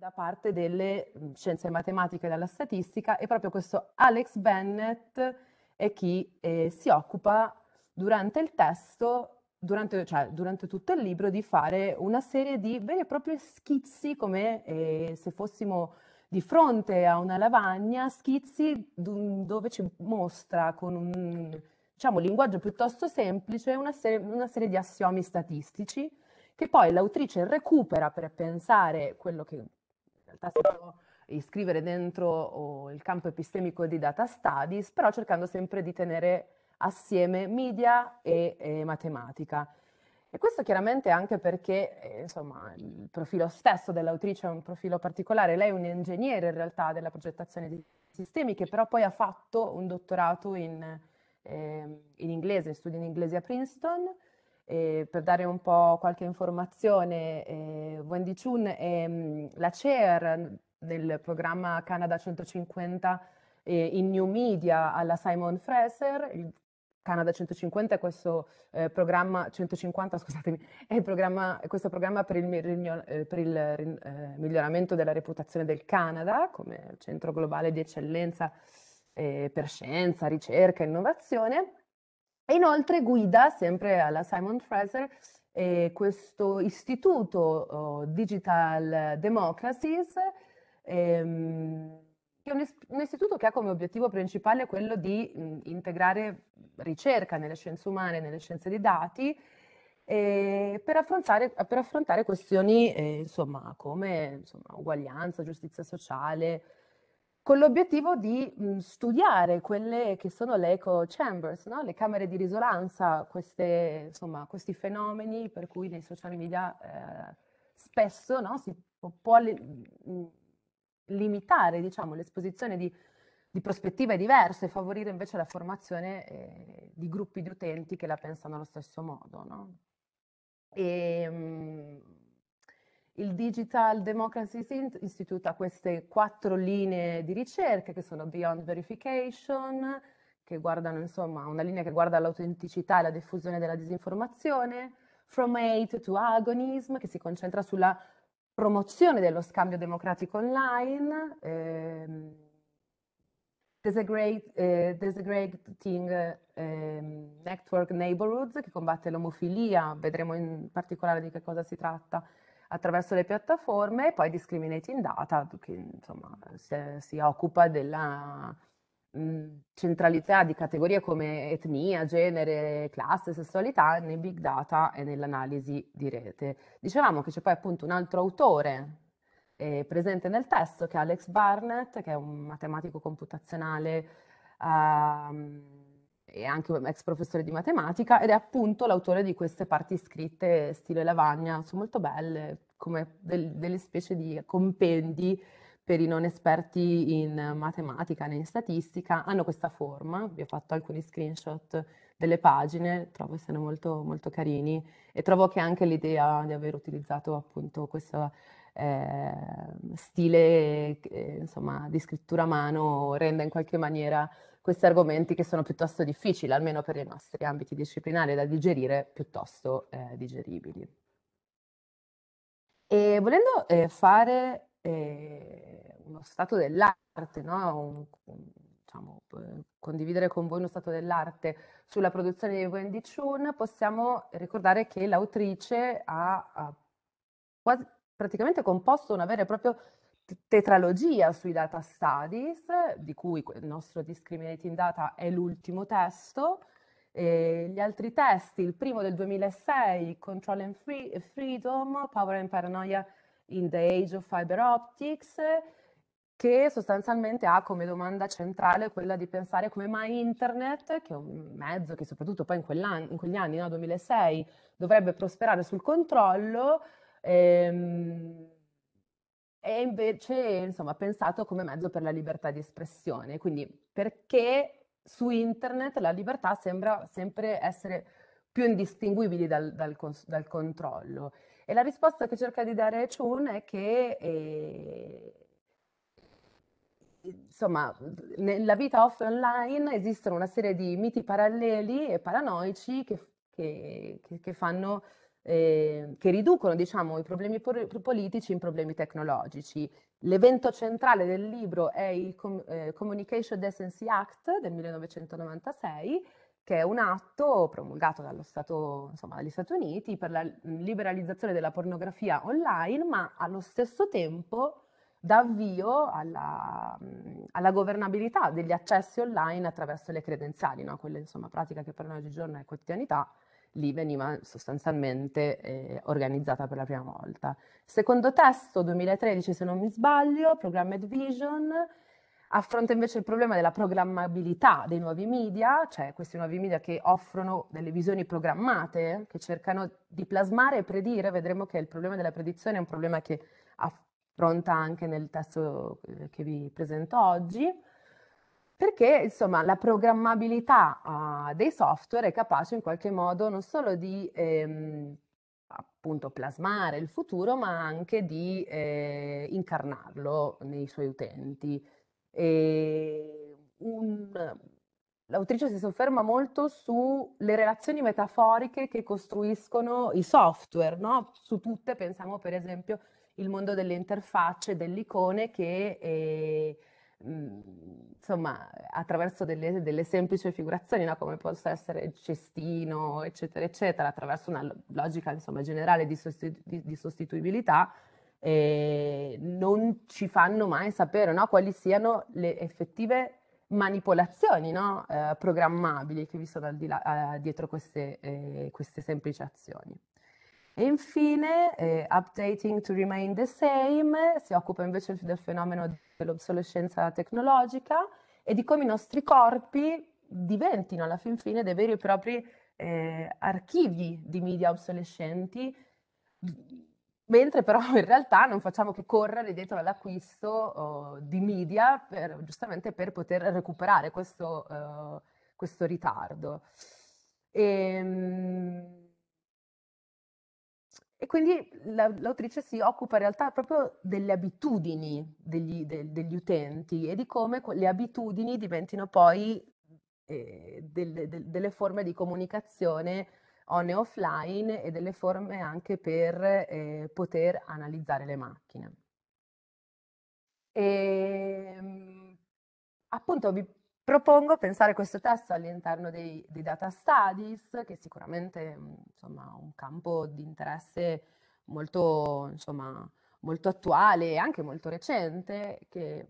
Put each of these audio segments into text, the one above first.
da parte delle mm, scienze matematiche e della statistica e proprio questo Alex Bennett è chi eh, si occupa durante il testo, durante, cioè, durante, tutto il libro, di fare una serie di veri e propri schizzi come eh, se fossimo di fronte a una lavagna, schizzi dove ci mostra con un diciamo, linguaggio piuttosto semplice una serie, una serie di assiomi statistici che poi l'autrice recupera per pensare quello che realtà si può iscrivere dentro il campo epistemico di data studies, però cercando sempre di tenere assieme media e, e matematica. E questo chiaramente anche perché eh, insomma, il profilo stesso dell'autrice è un profilo particolare, lei è un ingegnere in realtà della progettazione di sistemi che però poi ha fatto un dottorato in, eh, in inglese, in studi in inglese a Princeton, eh, per dare un po' qualche informazione, eh, Wendy Chun è mh, mm, la chair del programma Canada 150 eh, in New Media alla Simon Fraser. Il Canada 150 è questo eh, programma, 150, scusatemi, è programma, è questo programma per il, eh, per il eh, miglioramento della reputazione del Canada come centro globale di eccellenza per scienza, ricerca e innovazione e inoltre guida, sempre alla Simon Fraser, eh, questo istituto oh, Digital Democracies, ehm, che è un, un, istituto che ha come obiettivo principale quello di mh, integrare ricerca nelle scienze umane, nelle scienze dei dati, eh, per, per, affrontare questioni eh, insomma, come insomma, uguaglianza, giustizia sociale, con l'obiettivo di mh, mhmm, studiare quelle che sono le echo chambers, no? le camere di risonanza, queste, insomma, questi fenomeni per cui nei social media eh, spesso no? si può, può li, mhmm, limitare diciamo, l'esposizione di, di, prospettive diverse, e favorire invece la formazione eh, di gruppi di utenti che la pensano allo stesso modo. No? E, ehm, mh, il Digital Democracy Institute ha queste quattro linee di ricerca che sono Beyond Verification, che guardano insomma una linea che guarda l'autenticità e la diffusione della disinformazione, From Hate to Agonism, che si concentra sulla promozione dello scambio democratico online, ehm, eh, Desegregating eh, Network Neighborhoods, che combatte l'omofilia, vedremo in particolare di che cosa si tratta, attraverso le piattaforme e poi Discriminating Data, che insomma, se, si occupa della centralità di categorie come etnia, genere, classe, sessualità nei big data e nell'analisi di rete. Dicevamo che c'è poi appunto un altro autore eh, presente nel testo che è Alex Barnett, che è un matematico computazionale. Uh, e anche un ex professore di matematica ed è appunto l'autore di queste parti scritte stile lavagna, sono molto belle, come del, delle specie di compendi per i non esperti in matematica né in statistica, hanno questa forma, vi ho fatto alcuni screenshot delle pagine, trovo siano molto, molto carini e trovo che anche l'idea di aver utilizzato appunto questo eh, stile eh, insomma, di scrittura a mano renda in qualche maniera questi argomenti che sono piuttosto difficili, almeno per i nostri ambiti disciplinari da digerire, piuttosto eh, digeribili. E volendo eh, fare eh, uno stato dell'arte, no? un, un, diciamo, eh, condividere con voi uno stato dell'arte sulla produzione di Wendy Chun, possiamo ricordare che l'autrice ha, ha quasi, praticamente composto una vera e propria tetralogia sui data studies, di cui il nostro Discriminating Data è l'ultimo testo, e gli altri testi, il primo del 2006, Control and Free Freedom, Power and Paranoia in the Age of Fiber Optics, che sostanzialmente ha come domanda centrale quella di pensare come mai internet, che è un mezzo che soprattutto poi in, in quegli anni, no, 2006, dovrebbe prosperare sul controllo, ehm, e invece insomma pensato come mezzo per la libertà di espressione. Quindi perché su internet la libertà sembra sempre essere più indistinguibili dal, dal, dal controllo. E la risposta che cerca di dare Chun è che eh, insomma, nella vita off online esistono una serie di miti paralleli e paranoici che, che, che fanno Ehm, che riducono diciamo, i problemi politici in problemi tecnologici. L'evento centrale del libro è il Com- eh, Communication Decency Act del 1996, che è un atto promulgato Stato, insomma, dagli Stati Uniti per la liberalizzazione della pornografia online, ma allo stesso tempo dà avvio alla, alla governabilità degli accessi online attraverso le credenziali, no? quella insomma, pratica che per noi oggigiorno è quotidianità, lì veniva sostanzialmente eh, organizzata per la prima volta. Secondo testo 2013, se non mi sbaglio, Programmed Vision affronta invece il problema della programmabilità dei nuovi media, cioè questi nuovi media che offrono delle visioni programmate, che cercano di plasmare e predire, vedremo che il problema della predizione è un problema che affronta anche nel testo eh, che vi presento oggi perché insomma la programmabilità uh, dei software è capace in qualche modo non solo di ehm, appunto plasmare il futuro, ma anche di eh, incarnarlo nei suoi utenti. Un... L'autrice si sofferma molto sulle relazioni metaforiche che costruiscono i software, no? su tutte pensiamo per esempio il mondo delle interfacce, dell'icone che eh, insomma, attraverso delle, delle semplici figurazioni, no? come possa essere il cestino, eccetera, eccetera, attraverso una logica insomma, generale di, sostitu- di, di sostituibilità, eh, non ci fanno mai sapere no? quali siano le effettive manipolazioni no? eh, programmabili che vi sono là, eh, dietro queste, eh, queste semplici azioni. E infine, eh, updating to remain the same, si occupa invece del fenomeno dell'obsolescenza tecnologica e di come i nostri corpi diventino alla fin fine dei veri e propri eh, archivi di media obsolescenti, mentre però in realtà non facciamo che correre dietro all'acquisto oh, di media per, giustamente per poter recuperare questo, uh, questo ritardo. E, ehm, e quindi l'autrice si occupa in realtà proprio delle abitudini degli, de, degli utenti e di come le abitudini diventino poi eh, delle, de, delle forme di comunicazione on e offline e delle forme anche per eh, poter analizzare le macchine. E, ehm, appunto vi Propongo pensare questo testo all'interno dei, dei, data studies, che è sicuramente mm, insomma, un campo di interesse molto, insomma, molto attuale e anche molto recente, che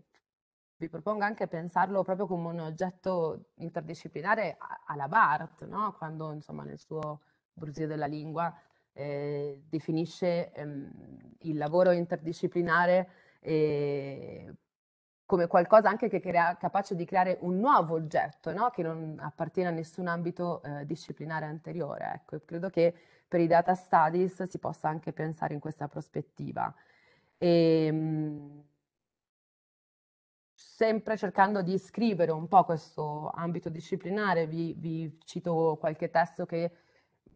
vi propongo anche pensarlo proprio come un oggetto interdisciplinare alla BART, no? quando insomma, nel suo brusio della lingua eh, definisce ehm, il lavoro interdisciplinare eh, come qualcosa anche che crea, capace di creare un nuovo oggetto, no? che non appartiene a nessun ambito eh, disciplinare anteriore. Ecco, credo che per i data studies si possa anche pensare in questa prospettiva. E, ehm, sempre cercando di scrivere un po' questo ambito disciplinare, vi, vi cito qualche testo che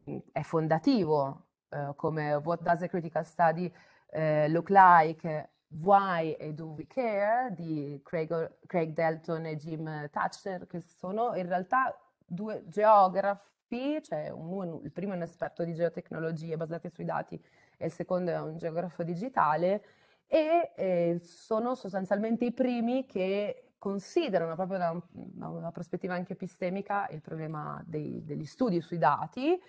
mm, è fondativo, eh, come What Does a Critical Study eh, Look Like? Why e Do We Care di Craig, Craig Delton e Jim Thatcher, che sono in realtà due geografi, cioè un, il primo è un esperto di geotecnologie basate sui dati e il secondo è un geografo digitale, e eh, sono sostanzialmente i primi che considerano proprio da, un, da una prospettiva anche epistemica il problema dei, degli studi sui dati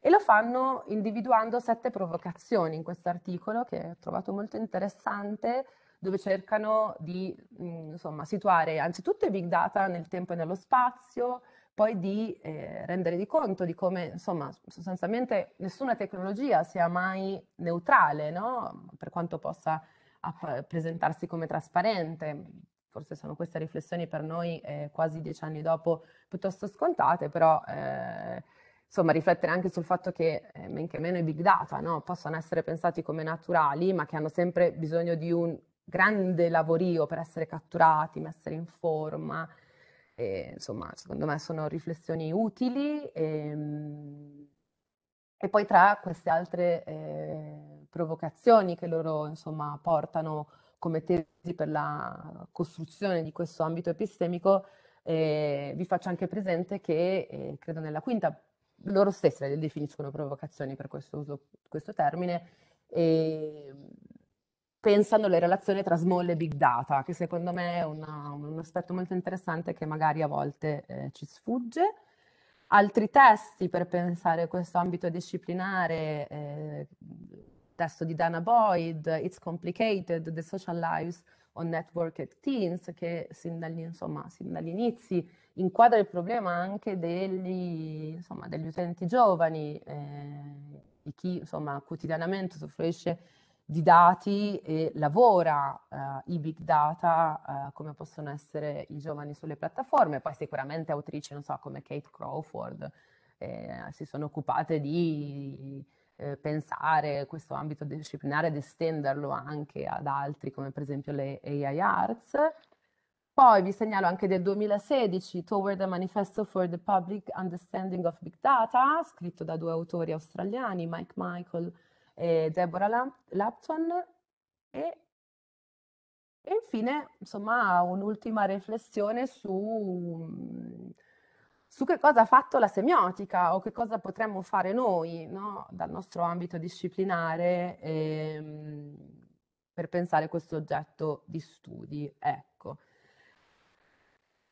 e lo fanno individuando sette provocazioni in questo articolo che ho trovato molto interessante, dove cercano di mm, insomma, situare anzitutto i big data nel tempo e nello spazio, poi di eh, rendere di conto di come, insomma, sostanzialmente nessuna tecnologia sia mai neutrale, no? per quanto possa presentarsi come trasparente. Forse sono queste riflessioni per noi eh, quasi dieci anni dopo piuttosto scontate, però... Eh, insomma, riflettere anche sul fatto che eh, men che meno i big data no? possono essere pensati come naturali, ma che hanno sempre bisogno di un grande lavorio per essere catturati, messi in forma. E, insomma, secondo me sono riflessioni utili. E, ehm, e poi tra queste altre eh, provocazioni che loro insomma, portano come tesi per la costruzione di questo ambito epistemico, eh, vi faccio anche presente che, eh, credo nella quinta loro stesse le definiscono provocazioni per questo uso, questo termine, e pensano alle relazioni tra small e big data, che secondo me è una, un aspetto molto interessante che magari a volte eh, ci sfugge. Altri testi per pensare questo ambito disciplinare, eh, testo di Dana Boyd, It's Complicated, The Social Lives, o Networked Teens, che sin, dagli, insomma, sin dagli inizi inquadra il problema anche degli, insomma, degli utenti giovani, eh, di chi insomma, quotidianamente soffrisce di dati e lavora eh, i big data eh, come possono essere i giovani sulle piattaforme, poi sicuramente autrici, non so, come Kate Crawford, eh, si sono occupate di eh, pensare questo ambito disciplinare ed estenderlo anche ad altri come per esempio le AI Arts. Poi vi segnalo anche del 2016 Toward a Manifesto for the Public Understanding of Big Data, scritto da due autori australiani, Mike Michael e Deborah Lapton. E, infine, insomma, un'ultima riflessione su mm, su che cosa ha fatto la semiotica o che cosa potremmo fare noi no? dal nostro ambito disciplinare ehm, per pensare questo oggetto di studi. Ecco.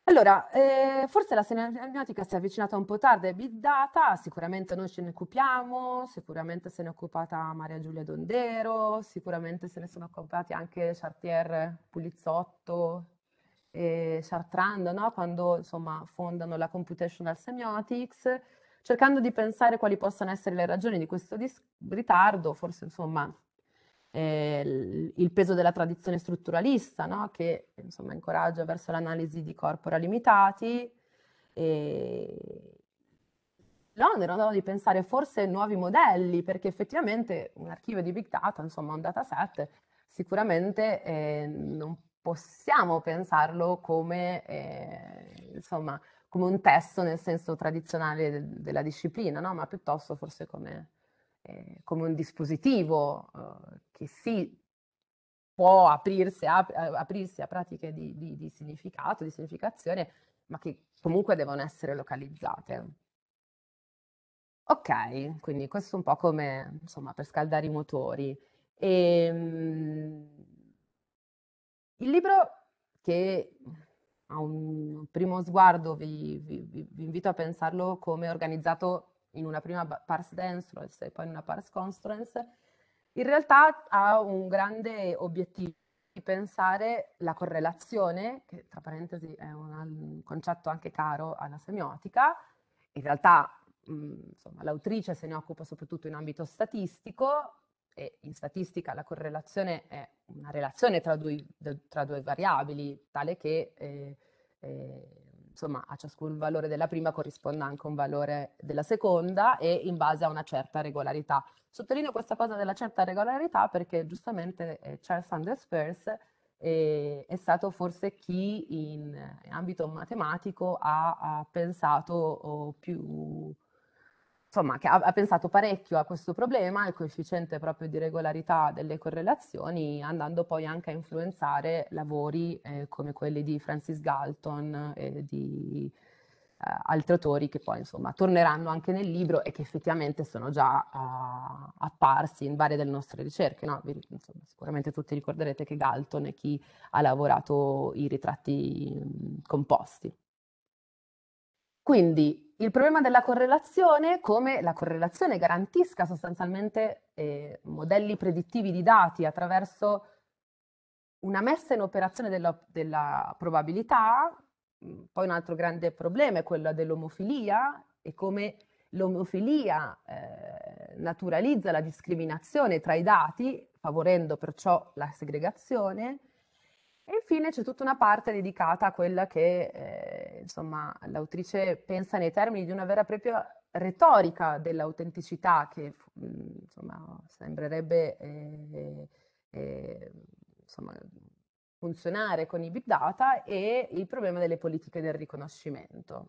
Allora, eh, forse la semiotica si è avvicinata un po' tardi ai big data, sicuramente noi ce ne occupiamo, sicuramente se ne è occupata Maria Giulia Dondero, sicuramente se ne sono occupati anche Chartier Pulizzotto, e eh, Chartrand, no? quando insomma, fondano la Computational Semiotics, cercando di pensare quali possano essere le ragioni di questo dis- ritardo, forse insomma, eh, il peso della tradizione strutturalista, no? che insomma, incoraggia verso l'analisi di corpora limitati, e l'onere no? di pensare forse nuovi modelli, perché effettivamente un archivio di big data, insomma un dataset, sicuramente eh, non possiamo pensarlo come, eh, insomma, come un testo nel senso tradizionale de- della disciplina, no? ma piuttosto forse come, eh, come un dispositivo eh, che si può aprirsi a, aprirsi a pratiche di, di, di significato, di significazione, ma che comunque devono essere localizzate. Ok, quindi questo è un po' come, insomma, per scaldare i motori. E, ehm, il libro che a un primo sguardo vi, vi, vi, invito a pensarlo come organizzato in una prima Parse Dance e poi in una Parse Conference, in realtà ha un grande obiettivo di pensare la correlazione, che tra parentesi è un, concetto anche caro alla semiotica, in realtà mh, insomma, l'autrice se ne occupa soprattutto in ambito statistico, e in statistica la correlazione è una relazione tra due, tra due variabili, tale che eh, eh, insomma, a ciascun valore della prima corrisponda anche un valore della seconda e in base a una certa regolarità. Sottolineo questa cosa della certa regolarità perché giustamente eh, Charles Sanders Peirce eh, è stato forse chi in eh, ambito matematico ha, ha pensato oh, più insomma, che ha, ha, pensato parecchio a questo problema, al coefficiente proprio di regolarità delle correlazioni, andando poi anche a influenzare lavori eh, come quelli di Francis Galton e di eh, altri autori che poi insomma torneranno anche nel libro e che effettivamente sono già uh, apparsi in varie delle nostre ricerche. No? Vi, insomma, sicuramente tutti ricorderete che Galton è chi ha lavorato i ritratti mh, mm, composti. Quindi il problema della correlazione, come la correlazione garantisca sostanzialmente eh, modelli predittivi di dati attraverso una messa in operazione della, della probabilità, mm, poi un altro grande problema è quello dell'omofilia e come l'omofilia eh, naturalizza la discriminazione tra i dati, favorendo perciò la segregazione, e infine c'è tutta una parte dedicata a quella che eh, insomma, l'autrice pensa nei termini di una vera e propria retorica dell'autenticità che mm, insomma, sembrerebbe eh, eh, insomma, funzionare con i big data e il problema delle politiche del riconoscimento.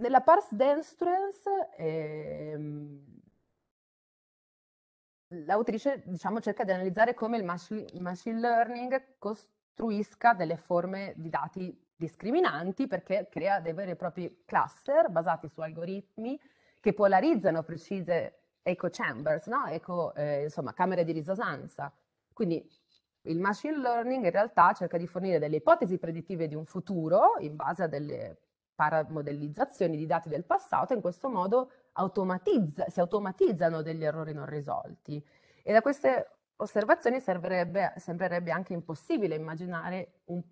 Nella Pars Denstrens ehm, l'autrice diciamo, cerca di analizzare come il machine, learning costruisca delle forme di dati discriminanti perché crea dei veri e propri cluster basati su algoritmi che polarizzano precise eco chambers, no? eco, eh, insomma, camere di risonanza. Quindi il machine learning in realtà cerca di fornire delle ipotesi predittive di un futuro in base a delle paramodellizzazioni di dati del passato, e in questo modo automatizza, si automatizzano degli errori non risolti. E da queste osservazioni sembrerebbe anche impossibile immaginare un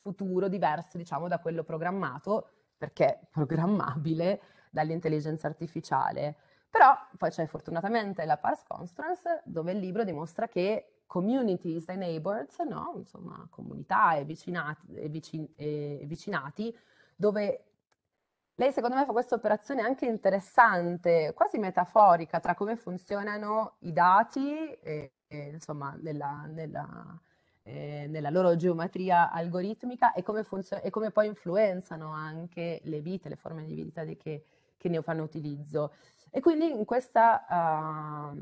futuro diverso, diciamo, da quello programmato, perché programmabile dall'intelligenza artificiale. Però poi c'è fortunatamente la Parse Constraints, dove il libro dimostra che communities e neighbors, no? insomma, comunità e vicinati, e vicin- e vicinati dove lei secondo me fa questa operazione anche interessante, quasi metaforica, tra come funzionano i dati, e, e, insomma, nella, nella, eh, nella, loro geometria algoritmica e come, e come, poi influenzano anche le vite, le forme di vita di che, che, ne fanno utilizzo. E quindi in questa uh,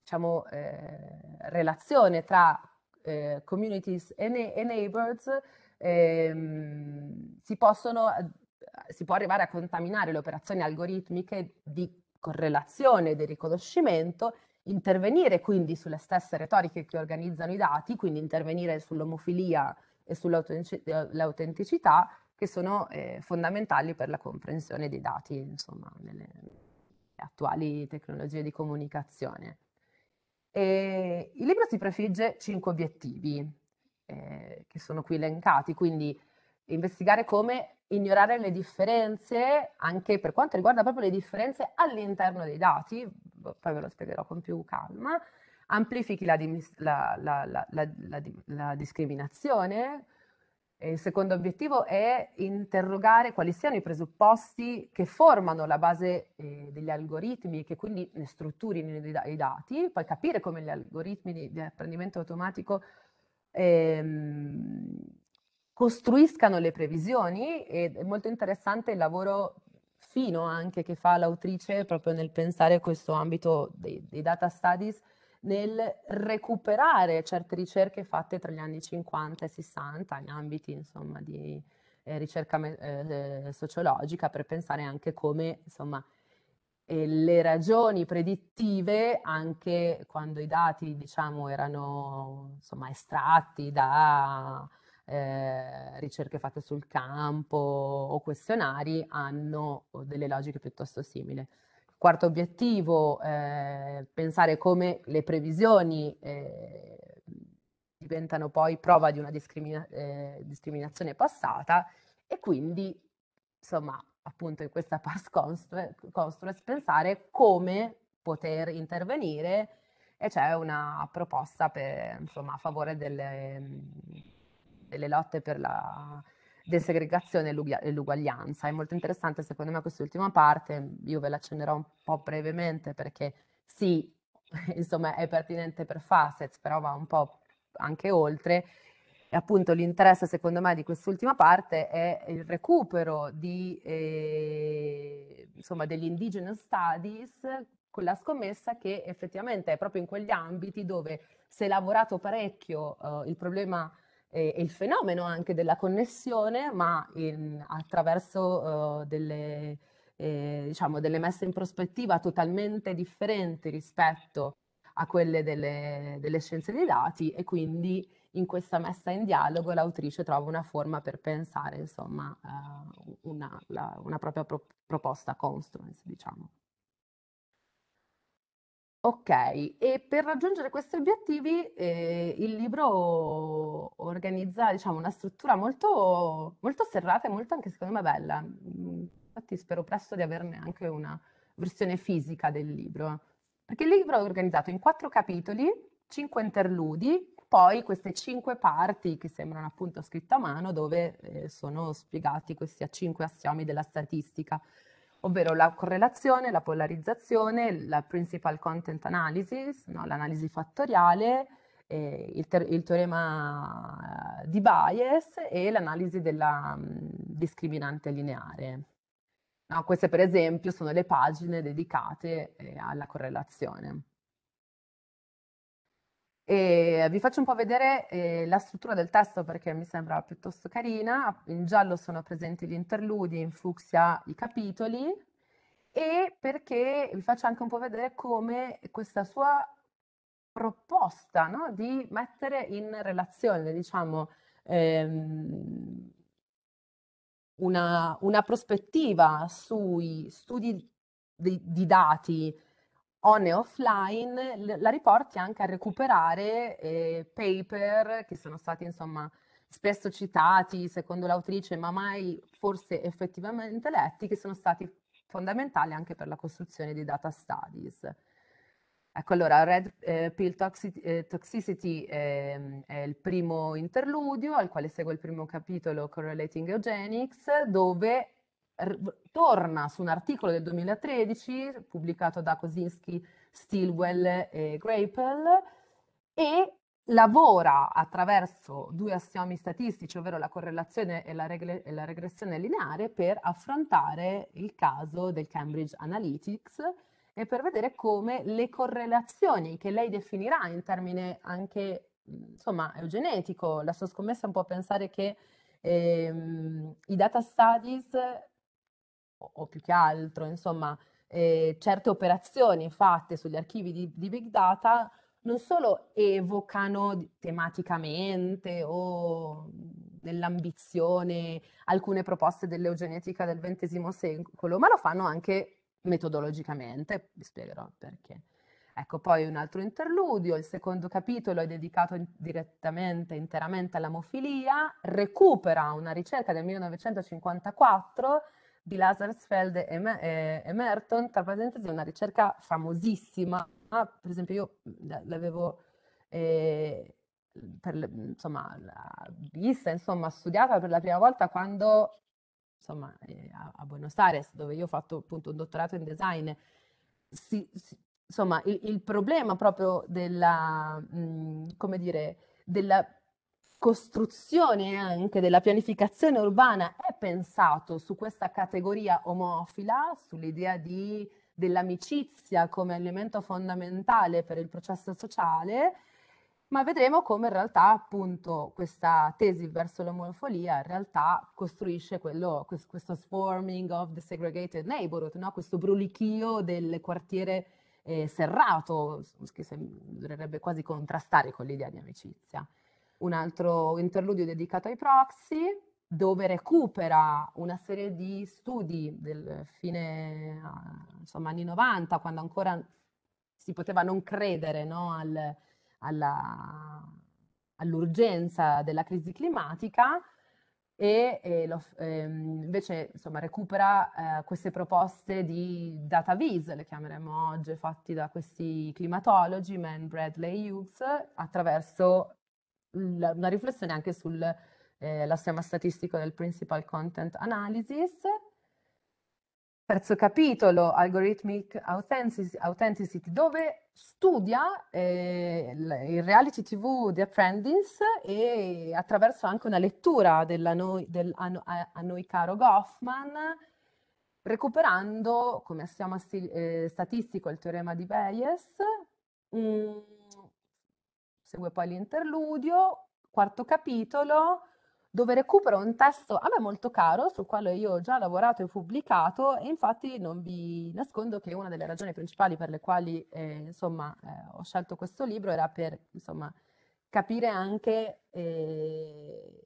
diciamo, eh, relazione tra eh, communities e, ne neighbors ehm, si possono si può arrivare a contaminare le operazioni algoritmiche di correlazione e di riconoscimento, intervenire quindi sulle stesse retoriche che organizzano i dati, quindi intervenire sull'omofilia e sull'autenticità, eh, che sono eh, fondamentali per la comprensione dei dati, insomma, nelle attuali tecnologie di comunicazione. E il libro si prefigge cinque obiettivi, eh, che sono qui elencati, quindi investigare come ignorare le differenze anche per quanto riguarda proprio le differenze all'interno dei dati, boh, poi ve lo spiegherò con più calma, amplifichi la, la, la, la discriminazione. il secondo obiettivo è interrogare quali siano i presupposti che formano la base eh, degli algoritmi e che quindi ne strutturino i dati, poi capire come gli algoritmi di, di apprendimento automatico ehm, costruiscano le previsioni ed è molto interessante il lavoro fino anche che fa l'autrice proprio nel pensare a questo ambito dei, dei data studies nel recuperare certe ricerche fatte tra gli anni 50 e 60 in ambiti insomma, di eh, ricerca eh, sociologica per pensare anche come insomma, eh, le ragioni predittive anche quando i dati diciamo, erano insomma, estratti da eh, ricerche fatte sul campo o questionari hanno delle logiche piuttosto simili. Quarto obiettivo, eh, pensare come le previsioni eh, diventano poi prova di una discrimina- eh, discriminazione passata e quindi, insomma, appunto in questa past construct, pensare come poter intervenire e c'è una proposta per, insomma, a favore delle delle lotte per la desegregazione e l'uguaglianza. È molto interessante secondo me quest'ultima parte, io ve la accennerò un po' brevemente perché sì, insomma è pertinente per Facets, però va un po' anche oltre. E appunto l'interesse secondo me di quest'ultima parte è il recupero di, eh, insomma, degli indigenous studies con la scommessa che effettivamente è proprio in quegli ambiti dove si è lavorato parecchio eh, il problema e, il fenomeno anche della connessione, ma in, attraverso uh, delle, eh, diciamo, delle messe in prospettiva totalmente differenti rispetto a quelle delle, delle scienze dei dati e quindi in questa messa in dialogo l'autrice trova una forma per pensare insomma, eh, una, la, una, propria pro proposta construence, diciamo. Ok, e per raggiungere questi obiettivi eh, il libro organizza, diciamo, una struttura molto, molto serrata e molto anche secondo me bella. Mm, infatti spero presto di averne anche una versione fisica del libro. Perché il libro è organizzato in quattro capitoli, cinque interludi, poi queste cinque parti che sembrano appunto scritte a mano dove eh, sono spiegati questi cinque assiomi della statistica ovvero la correlazione, la polarizzazione, la principal content analysis, no? l'analisi fattoriale, eh, il, il, teorema eh, di bias e l'analisi della mh, mm, discriminante lineare. No, queste per esempio sono le pagine dedicate eh, alla correlazione. E vi faccio un po' vedere eh, la struttura del testo perché mi sembra piuttosto carina. In giallo sono presenti gli interludi, in fucsia i capitoli e perché vi faccio anche un po' vedere come questa sua proposta no? di mettere in relazione, diciamo, ehm, una, una prospettiva sui studi di, di dati on e offline, la riporti anche a recuperare eh, paper che sono stati insomma spesso citati secondo l'autrice, ma mai forse effettivamente letti, che sono stati fondamentali anche per la costruzione di data studies. Ecco allora, Red eh, Pill Toxic- eh, Toxicity eh, è il primo interludio al quale segue il primo capitolo Correlating Eugenics, dove torna su un articolo del 2013 pubblicato da Kosinski, Stilwell e Grapel e lavora attraverso due assiomi statistici, ovvero la correlazione e la, regre e la regressione lineare, per affrontare il caso del Cambridge Analytics e per vedere come le correlazioni che lei definirà in termine anche insomma eugenetico, la sua scommessa è un po' pensare che ehm, i data studies o più che altro, insomma, eh, certe operazioni fatte sugli archivi di, di, Big Data non solo evocano tematicamente o nell'ambizione alcune proposte dell'eugenetica del XX secolo, ma lo fanno anche metodologicamente, vi spiegherò perché. Ecco, poi un altro interludio, il secondo capitolo è dedicato direttamente, interamente all'amofilia, recupera una ricerca del 1954 di Lazarsfeld e, e, e Merton, tra parentesi è una ricerca famosissima, ah, per esempio io l'avevo eh, per, insomma, la, vista, insomma, studiata per la prima volta quando, insomma, eh, a, a, Buenos Aires, dove io ho fatto appunto un dottorato in design, si, si, insomma, il, il, problema proprio della, mh, come dire, della costruzione anche della pianificazione urbana è pensato su questa categoria omofila, sull'idea di, dell'amicizia come elemento fondamentale per il processo sociale, ma vedremo come in realtà appunto questa tesi verso l'omofolia in realtà costruisce quello, questo swarming of the segregated neighborhood, no? questo brulichio del quartiere eh, serrato, che sembrerebbe quasi contrastare con l'idea di amicizia un altro interludio dedicato ai proxy, dove recupera una serie di studi del fine insomma, anni 90, quando ancora si poteva non credere no, al, alla, all'urgenza della crisi climatica e, e lo, ehm, invece insomma, recupera eh, queste proposte di data viz, le chiameremo oggi, fatti da questi climatologi, Man, Bradley e Hughes, attraverso una riflessione anche sulla eh, statistico del Principal Content Analysis. Terzo capitolo, Algorithmic Authenticity, dove studia eh, il reality TV The Apprentice e attraverso anche una lettura della noi, del, a, a, noi caro Goffman, recuperando come assioma eh, statistico il teorema di Bayes, mh, segue poi l'interludio, quarto capitolo, dove recupero un testo a me molto caro, sul quale io ho già lavorato e pubblicato, e infatti non vi nascondo che una delle ragioni principali per le quali eh, insomma, eh, ho scelto questo libro era per insomma, capire anche eh,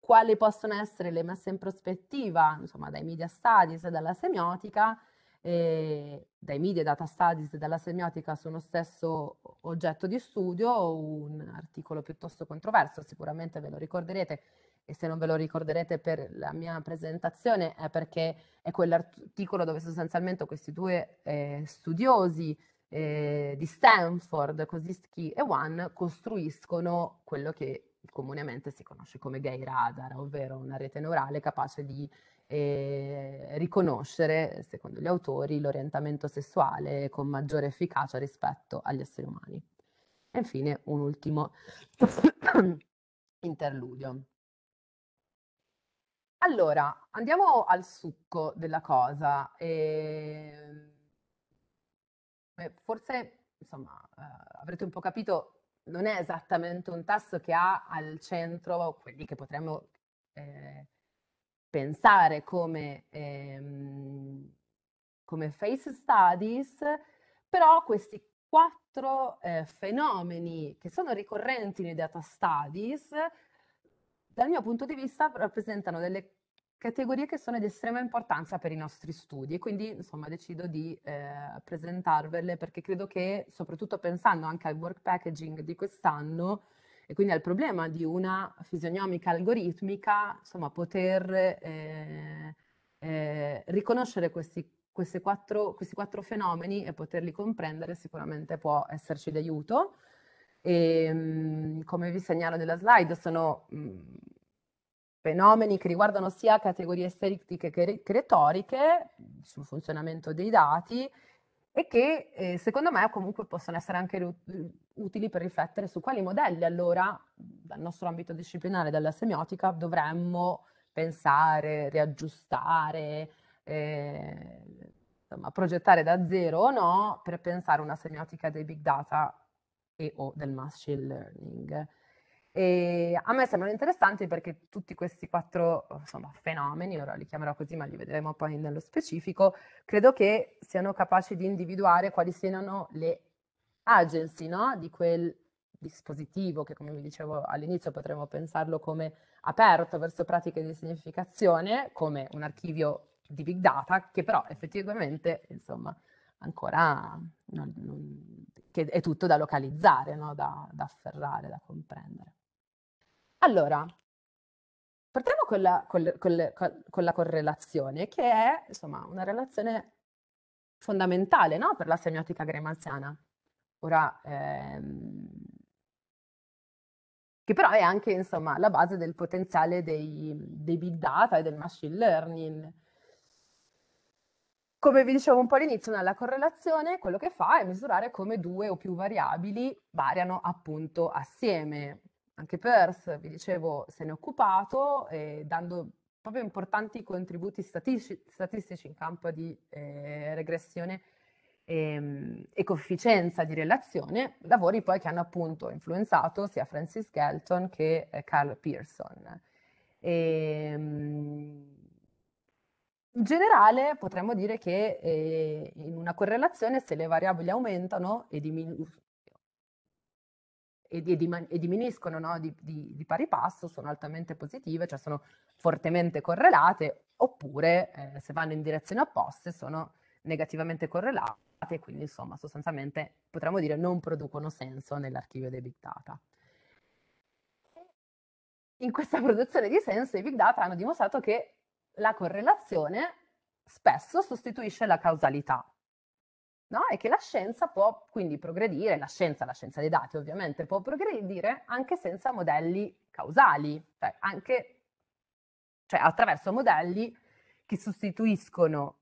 quali possono essere le messe in prospettiva, insomma, dai media studies, dalla semiotica, e dai media data studies e dalla semiotica sono stesso oggetto di studio, un articolo piuttosto controverso, sicuramente ve lo ricorderete e se non ve lo ricorderete per la mia presentazione è perché è quell'articolo dove sostanzialmente questi due eh, studiosi eh, di Stanford, Kosinski e Wan, costruiscono quello che comunemente si conosce come gay radar, ovvero una rete neurale capace di e riconoscere, secondo gli autori, l'orientamento sessuale con maggiore efficacia rispetto agli esseri umani. E infine un ultimo interludio. Allora, andiamo al succo della cosa. E... Ehm, forse, insomma, eh, avrete un po' capito, non è esattamente un tasso che ha al centro quelli che potremmo eh, pensare come, ehm, come face studies, però questi quattro eh, fenomeni che sono ricorrenti nei data studies, dal mio punto di vista rappresentano delle categorie che sono di estrema importanza per i nostri studi e quindi insomma decido di eh, presentarvele perché credo che soprattutto pensando anche al work packaging di quest'anno e quindi al problema di una fisionomica algoritmica, insomma, poter eh, eh, riconoscere questi, quattro, questi quattro fenomeni e poterli comprendere sicuramente può esserci d'aiuto. E, ehm, come vi segnalo nella slide, sono mm, fenomeni che riguardano sia categorie estetiche che retoriche sul funzionamento dei dati e che eh, secondo me comunque possono essere anche utili per riflettere su quali modelli allora dal nostro ambito disciplinare, della semiotica, dovremmo pensare, riaggiustare, eh, insomma, progettare da zero o no per pensare una semiotica dei big data e o del machine learning. E a me sembrano interessanti perché tutti questi quattro insomma, fenomeni, ora li chiamerò così ma li vedremo poi nello specifico, credo che siano capaci di individuare quali siano le agency no? di quel dispositivo che come vi dicevo all'inizio potremmo pensarlo come aperto verso pratiche di significazione, come un archivio di big data che però effettivamente insomma ancora non, non, che è tutto da localizzare, no? da, da afferrare, da comprendere. Allora, partiamo con la, con, con, con la correlazione, che è insomma, una relazione fondamentale no? per la semiotica gremanziana. Ora, ehm, che però è anche insomma, la base del potenziale dei, dei big data e del machine learning. Come vi dicevo un po' all'inizio, nella correlazione quello che fa è misurare come due o più variabili variano appunto assieme anche Peirce, vi dicevo, se ne è occupato, eh, dando proprio importanti contributi statistici, statistici in campo di eh, regressione e, ehm, e, coefficienza di relazione, lavori poi che hanno appunto influenzato sia Francis Galton che eh, Carl Pearson. E, ehm, in generale potremmo dire che eh, in una correlazione se le variabili aumentano e diminu- e, di, e diminuiscono no? di, di, di, pari passo, sono altamente positive, cioè sono fortemente correlate, oppure eh, se vanno in direzioni opposte sono negativamente correlate quindi insomma sostanzialmente potremmo dire non producono senso nell'archivio dei big data. In questa produzione di senso i big data hanno dimostrato che la correlazione spesso sostituisce la causalità, no? è che la scienza può quindi progredire, la scienza, la scienza dei dati ovviamente può progredire anche senza modelli causali, cioè, anche, cioè attraverso modelli che sostituiscono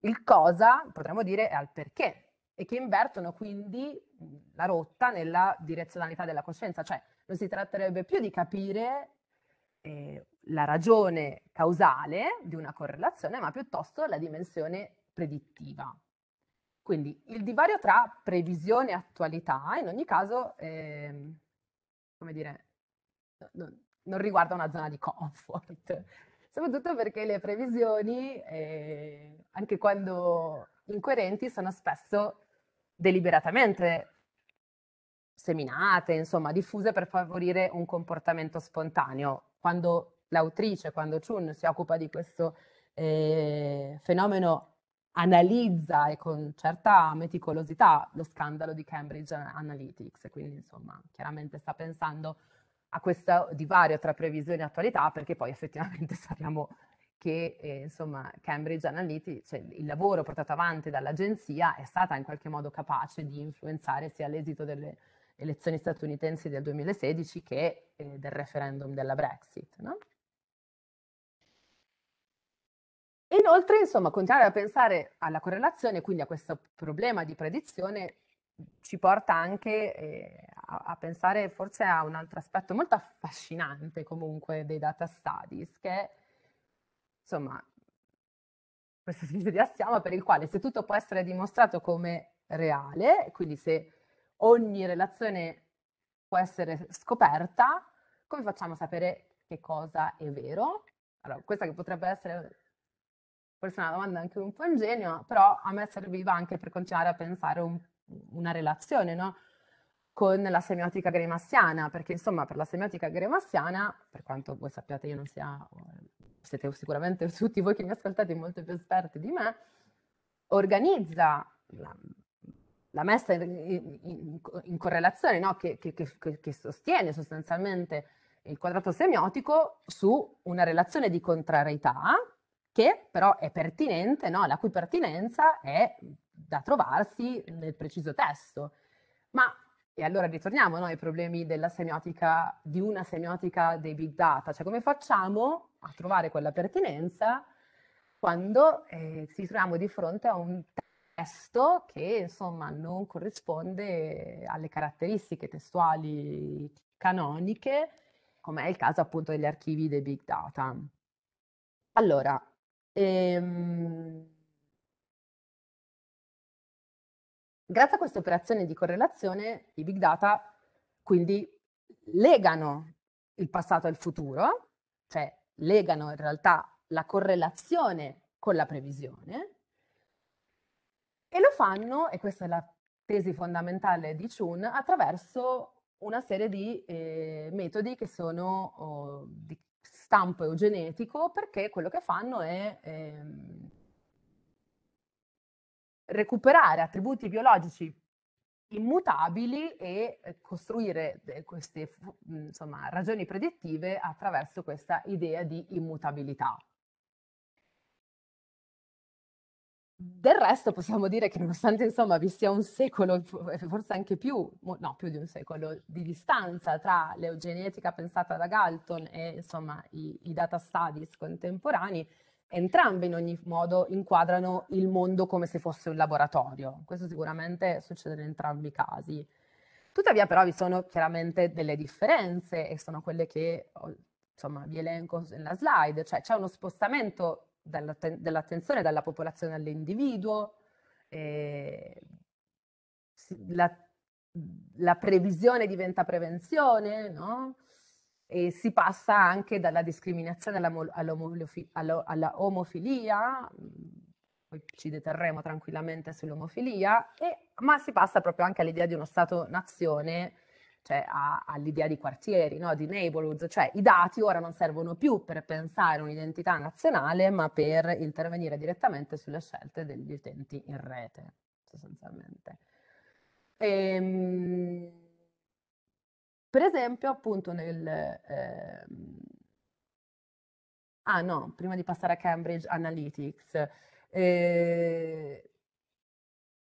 il cosa, potremmo dire, al perché e che invertono quindi la rotta nella direzionalità della coscienza, cioè non si tratterebbe più di capire eh, la ragione causale di una correlazione, ma piuttosto la dimensione predittiva. Quindi il divario tra previsione e attualità, in ogni caso, eh, come dire, non, non riguarda una zona di comfort, soprattutto perché le previsioni, eh, anche quando incoerenti, sono spesso deliberatamente seminate, insomma, diffuse per favorire un comportamento spontaneo. Quando l'autrice, quando Chun si occupa di questo eh, fenomeno analizza e con certa meticolosità lo scandalo di Cambridge Analytics, quindi insomma chiaramente sta pensando a questo divario tra previsione e attualità perché poi effettivamente sappiamo che eh, insomma Cambridge Analytics, cioè, il lavoro portato avanti dall'agenzia è stata in qualche modo capace di influenzare sia l'esito delle elezioni statunitensi del 2016 che eh, del referendum della Brexit. No? Inoltre, insomma, continuare a pensare alla correlazione, quindi a questo problema di predizione, ci porta anche eh, a, a, pensare forse a un altro aspetto molto affascinante comunque dei data studies, che è, insomma, questo senso di assioma per il quale se tutto può essere dimostrato come reale, quindi se ogni relazione può essere scoperta, come facciamo a sapere che cosa è vero? Allora, questa che potrebbe essere forse è una domanda anche un po' ingenua, però a me serviva anche per continuare a pensare un, una relazione, no? con la semiotica gremassiana, perché insomma per la semiotica gremassiana, per quanto voi sappiate io non sia, siete sicuramente tutti voi che mi ascoltate molto più esperti di me, organizza la, la messa in, in, in correlazione no? che, che, che, che, sostiene sostanzialmente il quadrato semiotico su una relazione di contrarietà che però è pertinente, no? la cui pertinenza è da trovarsi nel preciso testo. Ma, e allora ritorniamo no, ai problemi della semiotica, di una semiotica dei big data, cioè come facciamo a trovare quella pertinenza quando eh, ci troviamo di fronte a un testo che insomma non corrisponde alle caratteristiche testuali canoniche, come è il caso appunto degli archivi dei big data. Allora, Ehm, grazie a queste operazioni di correlazione, i big data quindi legano il passato al futuro, cioè legano in realtà la correlazione con la previsione, e lo fanno, e questa è la tesi fondamentale di Chun, attraverso una serie di eh, metodi che sono oh, di, stampo eugenetico perché quello che fanno è ehm, recuperare attributi biologici immutabili e eh, costruire eh, queste insomma, ragioni predittive attraverso questa idea di immutabilità. Del resto possiamo dire che nonostante insomma vi sia un secolo, eh, forse anche più, no più di un secolo, di distanza tra l'eugenetica pensata da Galton e insomma i, i data studies contemporanei, entrambi in ogni modo inquadrano il mondo come se fosse un laboratorio. Questo sicuramente succede in entrambi i casi. Tuttavia però vi sono chiaramente delle differenze e sono quelle che oh, insomma vi elenco nella slide, cioè c'è uno spostamento dell'attenzione dalla popolazione all'individuo, eh, la, la, previsione diventa prevenzione, no? E si passa anche dalla discriminazione alla, omofilia, mm, poi ci deterremo tranquillamente sull'omofilia, e, ma si passa proprio anche all'idea di uno Stato-nazione cioè, a, all'idea di quartieri, no? di neighborhoods, cioè i dati ora non servono più per pensare un'identità nazionale, ma per intervenire direttamente sulle scelte degli utenti in rete, sostanzialmente. E, ehm, per esempio, appunto, nel... Eh, ah no, prima di passare a Cambridge Analytics, eh,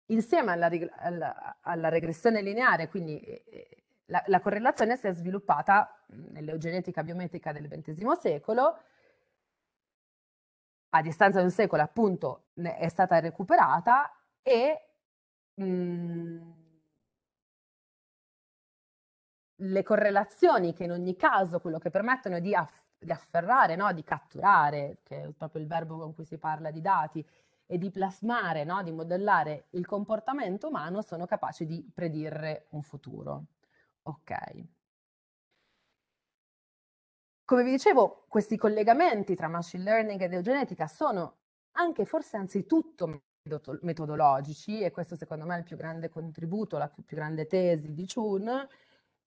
insieme alla, alla, alla, regressione lineare, quindi eh, la, la correlazione si è sviluppata nell'eugenetica biometrica del XX secolo, a distanza di un secolo appunto è stata recuperata e mh, le correlazioni che in ogni caso quello che permettono di, aff di afferrare, no? di catturare, che è proprio il verbo con cui si parla di dati, e di plasmare, no? di modellare il comportamento umano sono capaci di predire un futuro. Ok. Come vi dicevo, questi collegamenti tra machine learning e eugenetica sono anche forse anzitutto metodologici e questo secondo me è il più grande contributo, la più, grande tesi di Chun,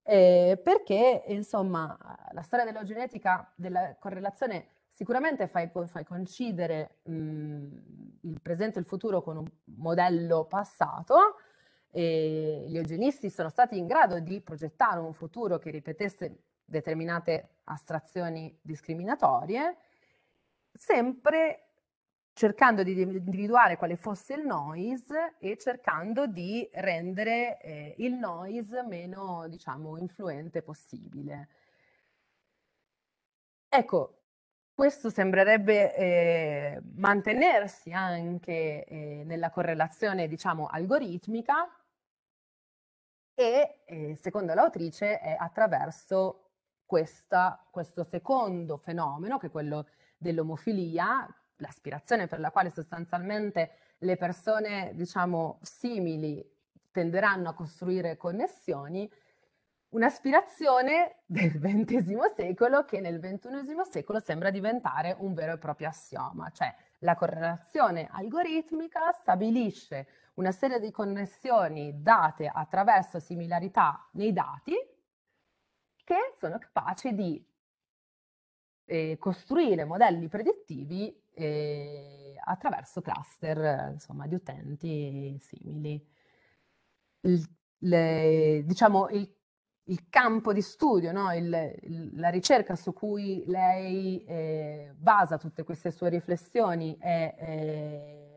eh, perché insomma la storia della genetica della correlazione sicuramente fai, fai coincidere mh, mhmm, il presente e il futuro con un modello passato, e gli eugenisti sono stati in grado di progettare un futuro che ripetesse determinate astrazioni discriminatorie, sempre cercando di individuare quale fosse il noise e cercando di rendere eh, il noise meno, diciamo, influente possibile. Ecco, questo sembrerebbe eh, mantenersi anche eh, nella correlazione, diciamo, algoritmica, e eh, secondo l'autrice è attraverso questa, questo secondo fenomeno, che è quello dell'omofilia, l'aspirazione per la quale sostanzialmente le persone, diciamo, simili tenderanno a costruire connessioni, un'aspirazione del XX secolo che nel XXI secolo sembra diventare un vero e proprio assioma, cioè la correlazione algoritmica stabilisce una serie di connessioni date attraverso similarità nei dati che sono capaci di eh, costruire modelli predittivi eh, attraverso cluster insomma, di utenti simili. Il, le, diciamo, il, il, campo di studio, no? il, la ricerca su cui lei eh, basa tutte queste sue riflessioni è eh,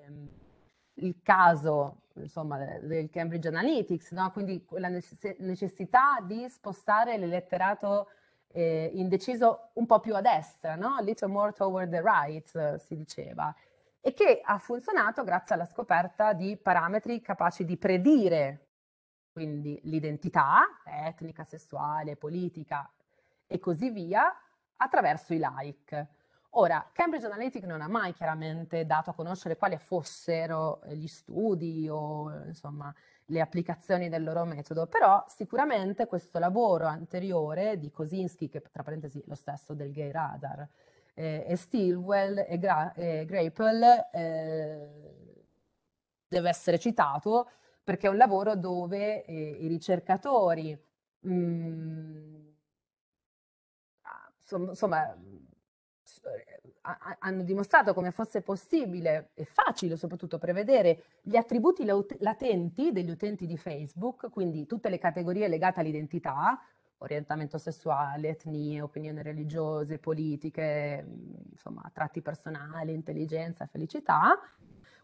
il caso insomma, del Cambridge Analytics, no? quindi la necessità di spostare l'eletterato eh, indeciso un po' più a destra, no? a little more toward the right, si diceva, e che ha funzionato grazie alla scoperta di parametri capaci di predire quindi l'identità etnica, sessuale, politica e così via, attraverso i like. Ora, Cambridge Analytica non ha mai chiaramente dato a conoscere quali fossero eh, gli studi o eh, insomma, le applicazioni del loro metodo, però sicuramente questo lavoro anteriore di Kosinski, che tra parentesi è lo stesso del Gay Radar, eh, e Stilwell e, Gra- e Grapel eh, deve essere citato perché è un lavoro dove eh, i ricercatori mh, mm, ah, insomma eh, hanno dimostrato come fosse possibile e facile soprattutto prevedere gli attributi latenti degli utenti di Facebook, quindi tutte le categorie legate all'identità, orientamento sessuale, etnie, opinioni religiose, politiche, insomma, tratti personali, intelligenza, felicità.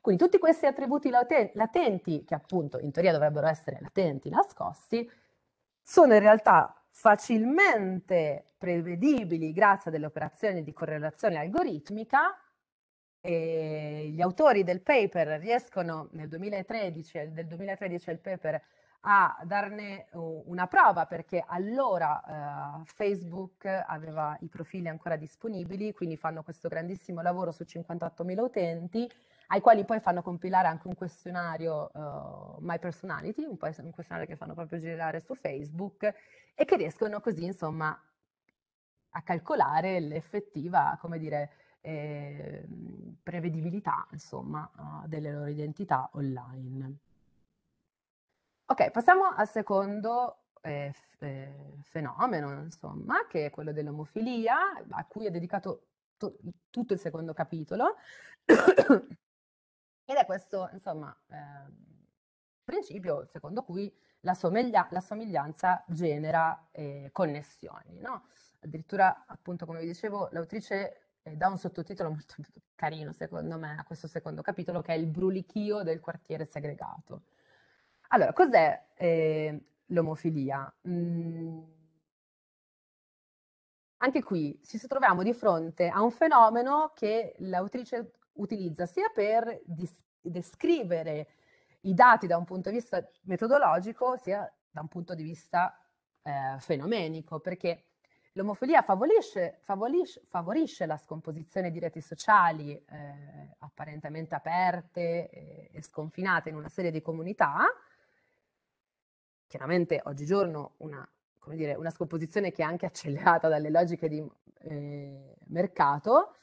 Quindi tutti questi attributi latenti, che appunto in teoria dovrebbero essere latenti, nascosti, sono in realtà facilmente prevedibili grazie a delle operazioni di correlazione algoritmica. E gli autori del paper riescono nel 2013, del 2013 il paper a darne una prova perché allora eh, Facebook aveva i profili ancora disponibili, quindi fanno questo grandissimo lavoro su 58.000 utenti ai quali poi fanno compilare anche un questionario uh, My Personality, un, un questionario che fanno proprio girare su Facebook e che riescono così, insomma, a calcolare l'effettiva, come dire, eh, prevedibilità, insomma, eh, delle loro identità online. Ok, passiamo al secondo eh, eh, fenomeno, insomma, che è quello dell'omofilia, a cui è dedicato tutto il secondo capitolo. Ed è questo, insomma, eh, principio secondo cui la, somiglia- la somiglianza genera eh, connessioni, no? Addirittura, appunto, come vi dicevo, l'autrice eh, dà un sottotitolo molto carino, secondo me, a questo secondo capitolo, che è il brulichio del quartiere segregato. Allora, cos'è eh, l'omofilia? Mm. Anche qui ci troviamo di fronte a un fenomeno che l'autrice utilizza sia per descrivere i dati da un punto di vista metodologico sia da un punto di vista eh, fenomenico, perché l'omofilia favorisce, favorisce, favorisce, la scomposizione di reti sociali eh, apparentemente aperte eh, e, sconfinate in una serie di comunità. Chiaramente oggigiorno una, dire, una scomposizione che è anche accelerata dalle logiche di eh, mercato,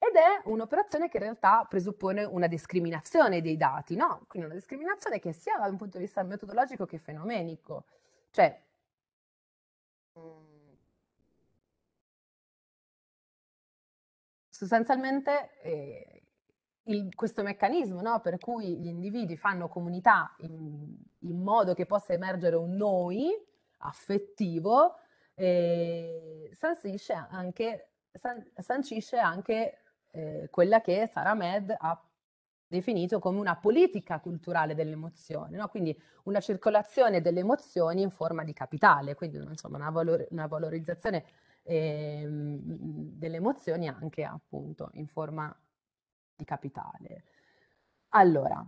ed è un'operazione che in realtà presuppone una discriminazione dei dati, no? Quindi una discriminazione che sia da un punto di vista metodologico che fenomenico. Cioè, sostanzialmente eh, il, questo meccanismo no? per cui gli individui fanno comunità in, in, modo che possa emergere un noi affettivo eh, sancisce anche, san, sancisce anche eh, quella che Sara Med ha definito come una politica culturale dell'emozione, no? quindi una circolazione delle emozioni in forma di capitale, quindi insomma, una, valor una valorizzazione eh, delle emozioni anche appunto in forma di capitale. Allora,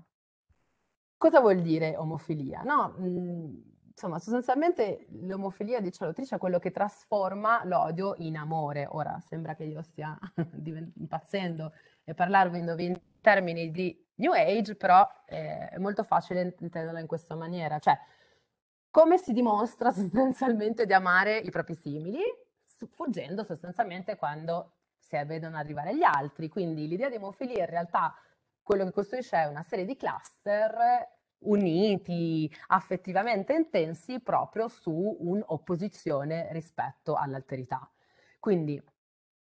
cosa vuol dire omofilia? No? Mhmm, Insomma, sostanzialmente l'omofilia, dice l'autrice, è quello che trasforma l'odio in amore. Ora, sembra che io stia impazzendo e parlarvi in termini di New Age, però eh, è molto facile intenderlo in questa maniera. Cioè, come si dimostra sostanzialmente di amare i propri simili? Fuggendo sostanzialmente quando si vedono arrivare gli altri. Quindi l'idea di omofilia in realtà quello che costruisce è una serie di cluster uniti, affettivamente intensi proprio su un'opposizione rispetto all'alterità. Quindi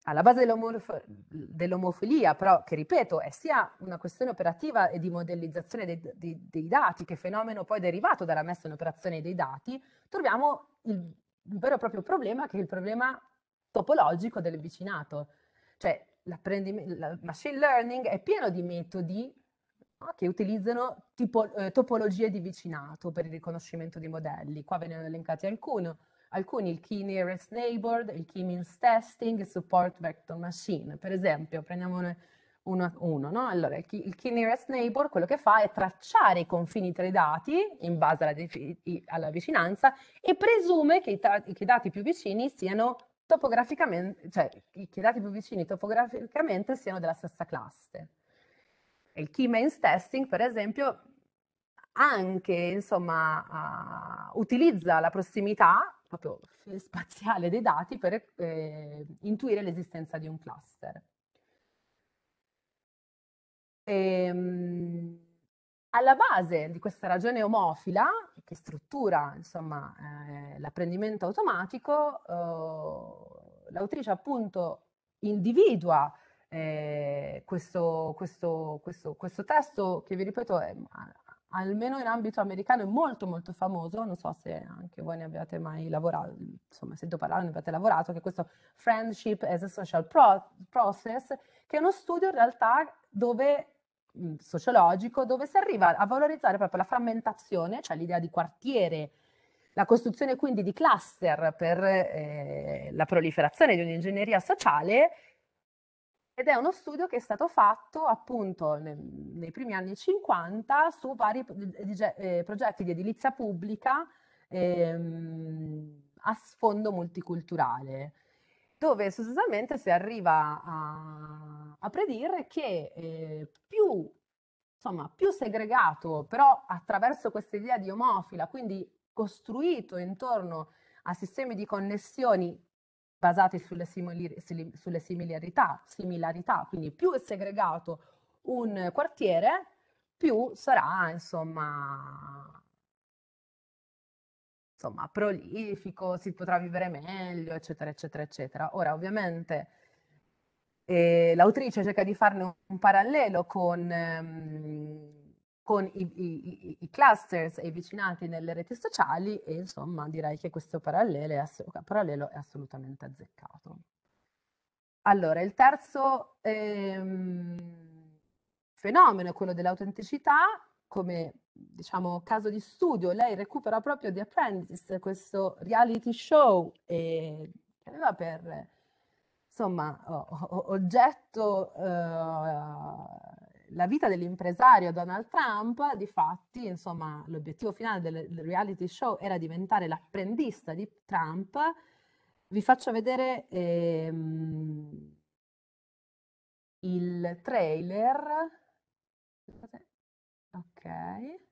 alla base dell'omof- dell'omofilia, però, che ripeto, è sia una questione operativa e di modellizzazione dei, dei, dei dati, che fenomeno poi derivato dalla messa in operazione dei dati, troviamo il vero e proprio problema, che è il problema topologico del vicinato. Cioè, il machine learning è pieno di metodi che utilizzano tipo, eh, topologie di vicinato per il riconoscimento di modelli. Qua ve ne hanno elencati alcuni, alcuni il key nearest neighbor, il key means testing, il support vector machine. Per esempio, prendiamone uno uno. No? Allora, il key, il key, nearest neighbor quello che fa è tracciare i confini tra i dati in base alla, alla vicinanza e presume che i, che i, dati più vicini siano topograficamente, cioè che i dati più vicini topograficamente siano della stessa classe il key means testing, per esempio, anche insomma, uh, utilizza la prossimità proprio spaziale dei dati per eh, intuire l'esistenza di un cluster. E, ehm, alla base di questa ragione omofila, che struttura eh, l'apprendimento automatico, eh, l'autrice appunto individua eh, questo, questo, questo, questo, testo che vi ripeto è, almeno in ambito americano è molto molto famoso, non so se anche voi ne abbiate mai lavorato, insomma sento parlare, ne abbiate lavorato, che è questo Friendship as a Social Pro- Process, che è uno studio in realtà dove mm, sociologico dove si arriva a valorizzare proprio la frammentazione, cioè l'idea di quartiere, la costruzione quindi di cluster per eh, la proliferazione di un'ingegneria sociale ed è uno studio che è stato fatto appunto nel, nei primi anni 50 su vari eh, progetti di edilizia pubblica ehm, a sfondo multiculturale, dove sostanzialmente si arriva a, a predire che eh, più, insomma, più segregato, però attraverso questa idea di omofila, quindi costruito intorno a sistemi di connessioni basati sulle, sulle similarità, similarità, quindi più è segregato un quartiere, più sarà insomma, insomma prolifico, si potrà vivere meglio, eccetera, eccetera, eccetera. Ora, ovviamente, eh, l'autrice cerca di farne un parallelo con... Ehm, con i, i, i clusters e i vicinati nelle reti sociali e insomma direi che questo parallelo è, parallelo è assolutamente azzeccato. Allora, il terzo ehm, fenomeno è quello dell'autenticità, come diciamo caso di studio, lei recupera proprio The Apprentice, questo reality show che aveva per insomma o, o, oggetto eh, la vita dell'impresario Donald Trump, di fatti, insomma, l'obiettivo finale del, reality show era diventare l'apprendista di Trump. Vi faccio vedere ehm, il trailer. Ok.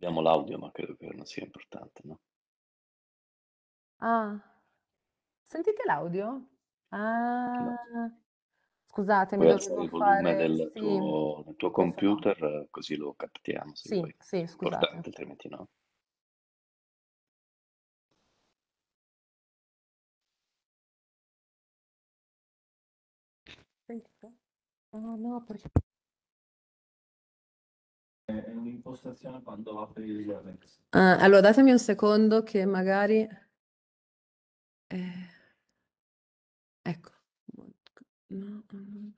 Abbiamo l'audio, ma credo che non sia importante, no? Ah, sentite l'audio? Ah, No. scusatemi, Puoi alzare dovevo il volume fare... del Sì, tuo, del tuo esatto. computer, eh, così lo captiamo, se Sì, vuoi. sì, scusate. Importante, altrimenti no. Sentite? Ah, no, perché un'impostazione quando apri Webex. Ah, allora, datemi un secondo che magari... Eh, ecco. No, no.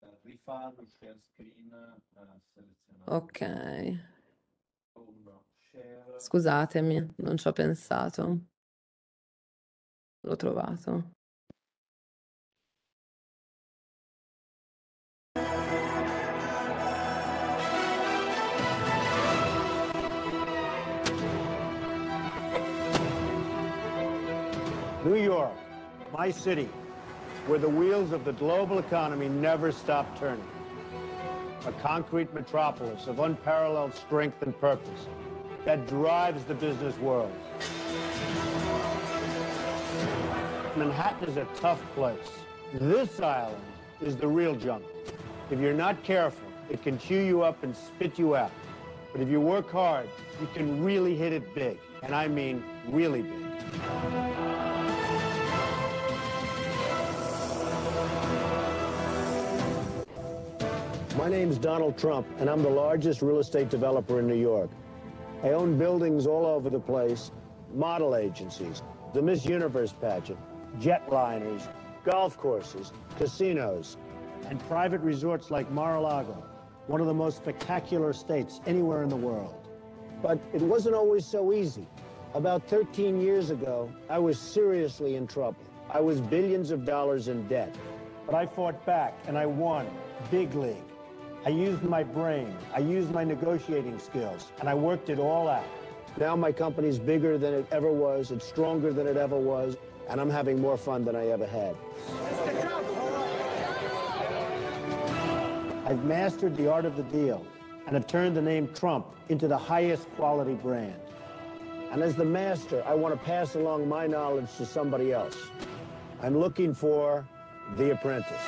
Eh, Rifarlo, share screen, eh, Ok. Scusatemi, non ci ho pensato. L'ho trovato. New York, my city, where the wheels of the global economy never stop turning. A concrete metropolis of unparalleled strength and purpose that drives the business world. Manhattan is a tough place. This island is the real jungle. If you're not careful, it can chew you up and spit you out. But if you work hard, you can really hit it big. And I mean really big. My name's Donald Trump, and I'm the largest real estate developer in New York. I own buildings all over the place, model agencies, the Miss Universe pageant, jetliners, golf courses, casinos, and private resorts like Mar-a-Lago, one of the most spectacular states anywhere in the world. But it wasn't always so easy. About 13 years ago, I was seriously in trouble. I was billions of dollars in debt. But I fought back and I won, big league. I used my brain, I used my negotiating skills, and I worked it all out. Now my company's bigger than it ever was, it's stronger than it ever was, and I'm having more fun than I ever had. I've mastered the art of the deal and have turned the name Trump into the highest quality brand. And as the master, I want to pass along my knowledge to somebody else. I'm looking for The Apprentice.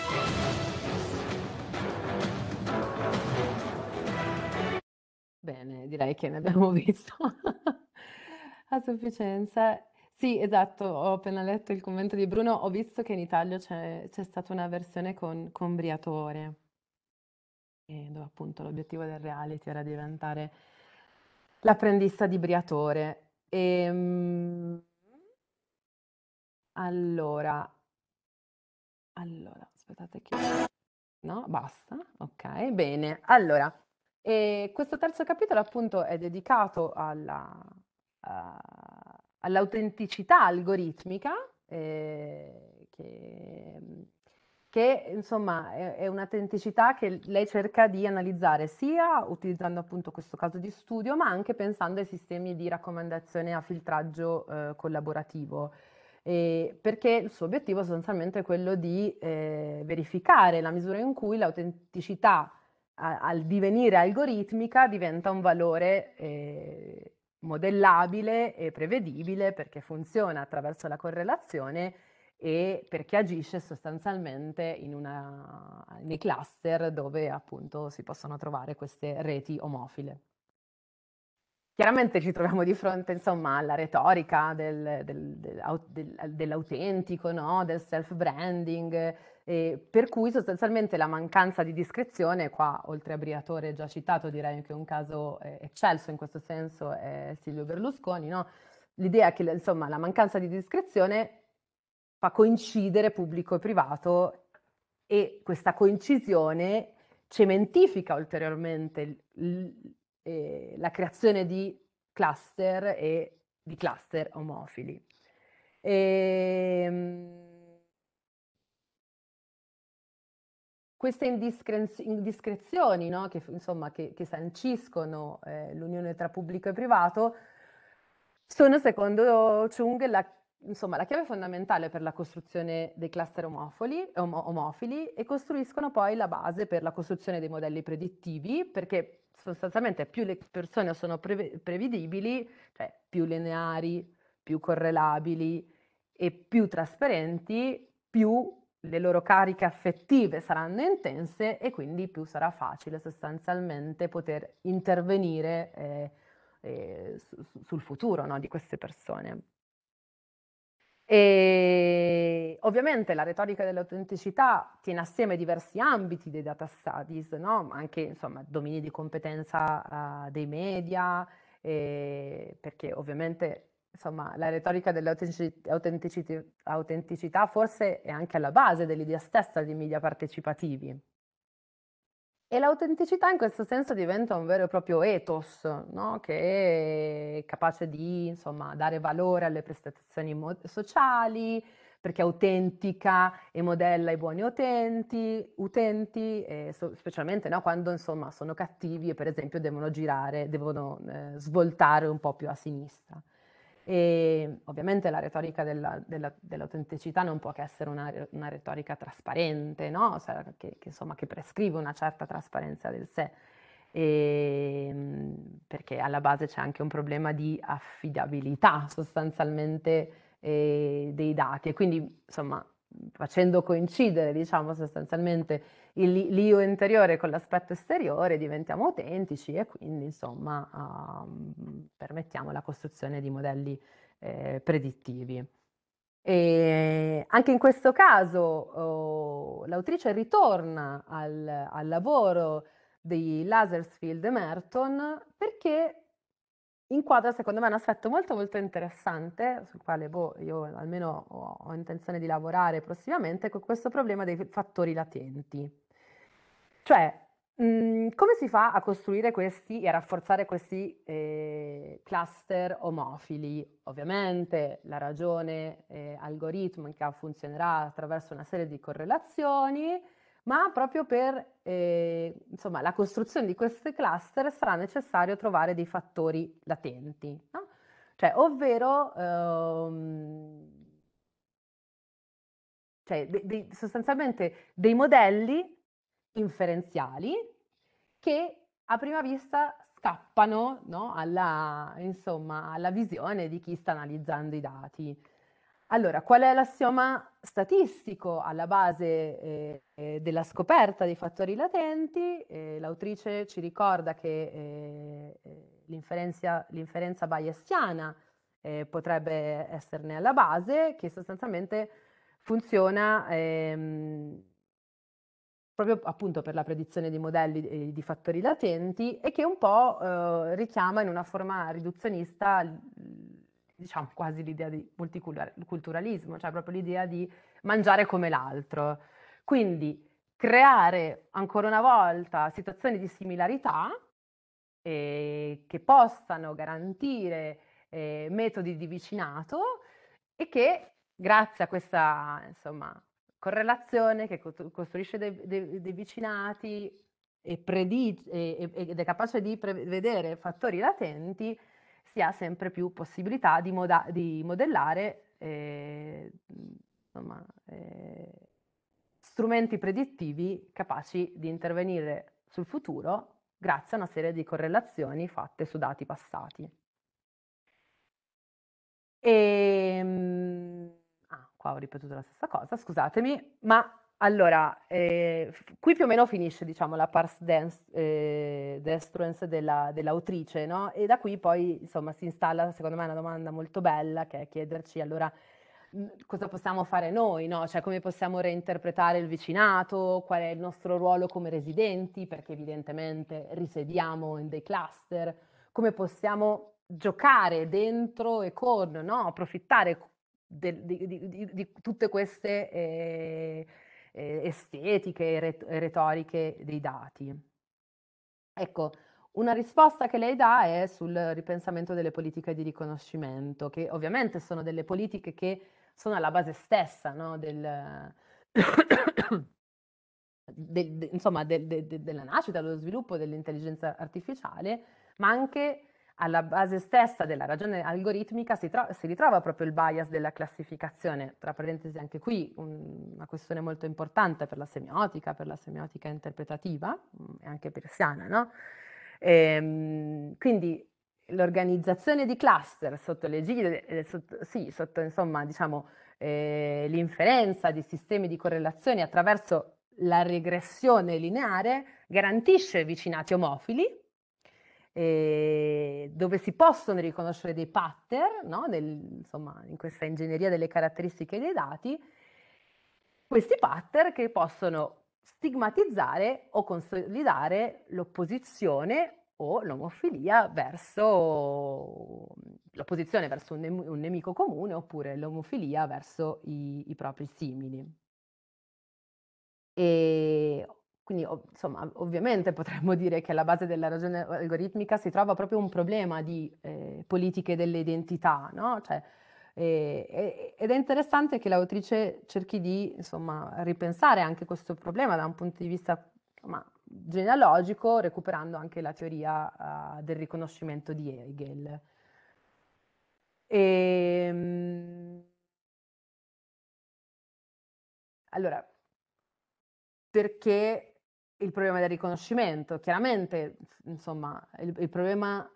Bene, direi che ne abbiamo visto a sufficienza. Sì, esatto, ho appena letto il commento di Bruno, ho visto che in Italia c'è, c'è stata una versione con, con Briatore, eh, dove appunto l'obiettivo del reality era diventare l'apprendista di Briatore. E, ehm, allora, allora, aspettate che... No, basta, ok, bene. Allora... E questo terzo capitolo appunto è dedicato alla, uh, all'autenticità algoritmica, eh, che, che, insomma è, è un'autenticità che lei cerca di analizzare sia utilizzando appunto questo caso di studio, ma anche pensando ai sistemi di raccomandazione a filtraggio eh, collaborativo. Eh, perché il suo obiettivo sostanzialmente è quello di eh, verificare la misura in cui l'autenticità al divenire algoritmica diventa un valore eh, modellabile e prevedibile perché funziona attraverso la correlazione e perché agisce sostanzialmente una, nei cluster dove appunto si possono trovare queste reti omofile. Chiaramente ci troviamo di fronte insomma, alla retorica del, del, del, dell'autentico, no? del self-branding, e per cui sostanzialmente la mancanza di discrezione, qua oltre a Briatore già citato, direi che un caso eh, eccelso in questo senso è Silvio Berlusconi, no? l'idea che insomma, la mancanza di discrezione fa coincidere pubblico e privato e questa coincisione cementifica ulteriormente l- eh, la creazione di cluster e di cluster omofili. E, ehm, queste indiscrezioni no? che, insomma, che, che sanciscono eh, l'unione tra pubblico e privato sono, secondo Chung, la, insomma, la, chiave fondamentale per la costruzione dei cluster omofili, omofili e costruiscono poi la base per la costruzione dei modelli predittivi, perché sostanzialmente più le persone sono pre- prevedibili, cioè più lineari, più correlabili e più trasparenti, più le loro cariche affettive saranno intense e quindi più sarà facile sostanzialmente poter intervenire eh, eh, sul futuro no, di queste persone. E ovviamente la retorica dell'autenticità tiene assieme diversi ambiti dei data studies, no? anche insomma, domini di competenza uh, dei media, eh, perché ovviamente insomma, la retorica dell'autenticità forse è anche alla base dell'idea stessa di media partecipativi. E l'autenticità in questo senso diventa un vero e proprio ethos, no? che è capace di insomma, dare valore alle prestazioni mo- sociali, perché autentica e modella i buoni utenti, utenti so- specialmente no? quando insomma, sono cattivi e per esempio devono girare, devono eh, svoltare un po' più a sinistra. E ovviamente la retorica della, della, dell'autenticità non può che essere una, una retorica trasparente, no? cioè, che, che, insomma, che, prescrive una certa trasparenza del sé, e, ehm, perché alla base c'è anche un problema di affidabilità sostanzialmente eh, dei dati e quindi insomma facendo coincidere, diciamo sostanzialmente, l'io interiore con l'aspetto esteriore, diventiamo autentici e quindi, insomma, um, permettiamo la costruzione di modelli eh, predittivi. E anche in questo caso oh, l'autrice ritorna al, al lavoro di Lasersfield e Merton perché inquadra secondo me un aspetto molto molto interessante sul quale boh, io almeno ho, ho intenzione di lavorare prossimamente con questo problema dei fattori latenti. Cioè, mh, mhmm, come si fa a costruire questi e a rafforzare questi eh, cluster omofili? Ovviamente la ragione eh, algoritmica funzionerà attraverso una serie di correlazioni, ma proprio per insomma, la costruzione di questi cluster sarà necessario trovare dei fattori latenti, no? cioè, ovvero ehm, cioè, de- de- sostanzialmente dei modelli inferenziali che a prima vista scappano no? alla, insomma, alla visione di chi sta analizzando i dati. Allora, qual è l'assioma statistico alla base eh, eh, della scoperta dei fattori latenti? Eh, l'autrice ci ricorda che eh, eh l'inferenza, l'inferenza bayesiana eh, potrebbe esserne alla base, che sostanzialmente funziona ehm, proprio appunto per la predizione di modelli di fattori latenti e che un po' richiama in una forma riduzionista diciamo quasi l'idea di multiculturalismo, cioè proprio l'idea di mangiare come l'altro. Quindi creare ancora una volta situazioni di similarità eh, che possano garantire eh, metodi di vicinato e che grazie a questa insomma, correlazione che costruisce dei, dei, dei vicinati e predice, ed è capace di prevedere fattori latenti, si ha sempre più possibilità di, moda- di modellare eh, insomma, eh, strumenti predittivi capaci di intervenire sul futuro grazie a una serie di correlazioni fatte su dati passati. E, ehm, ah, qua ho ripetuto la stessa cosa, scusatemi, ma allora, eh, qui più o meno finisce, diciamo, la parse eh, destruence della, dell'autrice, no? E da qui poi, insomma, si installa, secondo me, una domanda molto bella, che è chiederci, allora, mhmm, cosa possiamo fare noi, no? Cioè, come possiamo reinterpretare il vicinato, qual è il nostro ruolo come residenti, perché evidentemente risediamo in dei cluster, come possiamo giocare dentro e con, no? Approfittare di, di, di, di tutte queste... Eh, eh, estetiche e ret- retoriche dei dati. Ecco, una risposta che lei dà è sul ripensamento delle politiche di riconoscimento, che ovviamente sono delle politiche che sono alla base stessa no, del, del, de, insomma, de, de, della nascita, dello sviluppo dell'intelligenza artificiale, ma anche alla base stessa della ragione algoritmica si, tro- si, ritrova proprio il bias della classificazione. Tra parentesi, anche qui un, una questione molto importante per la semiotica, per la semiotica interpretativa mm, e anche persiana. No? E, ehm, quindi l'organizzazione di cluster sotto l'egide, eh, sotto, sì, sotto insomma, diciamo, eh, l'inferenza di sistemi di correlazioni attraverso la regressione lineare garantisce vicinati omofili eh, dove si possono riconoscere dei pattern, no? Del, insomma, in questa ingegneria delle caratteristiche dei dati, questi pattern che possono stigmatizzare o consolidare l'opposizione o l'omofilia verso l'opposizione verso un, ne- un, nemico comune oppure l'omofilia verso i, i propri simili. E quindi, insomma, ovviamente potremmo dire che alla base della ragione algoritmica si trova proprio un problema di eh, politiche delle identità, no? Cioè, eh, ed è interessante che l'autrice cerchi di, insomma, ripensare anche questo problema da un punto di vista insomma, genealogico, recuperando anche la teoria uh, del riconoscimento di Hegel. E, ehm, allora, perché il problema del riconoscimento, chiaramente, insomma, il, il problema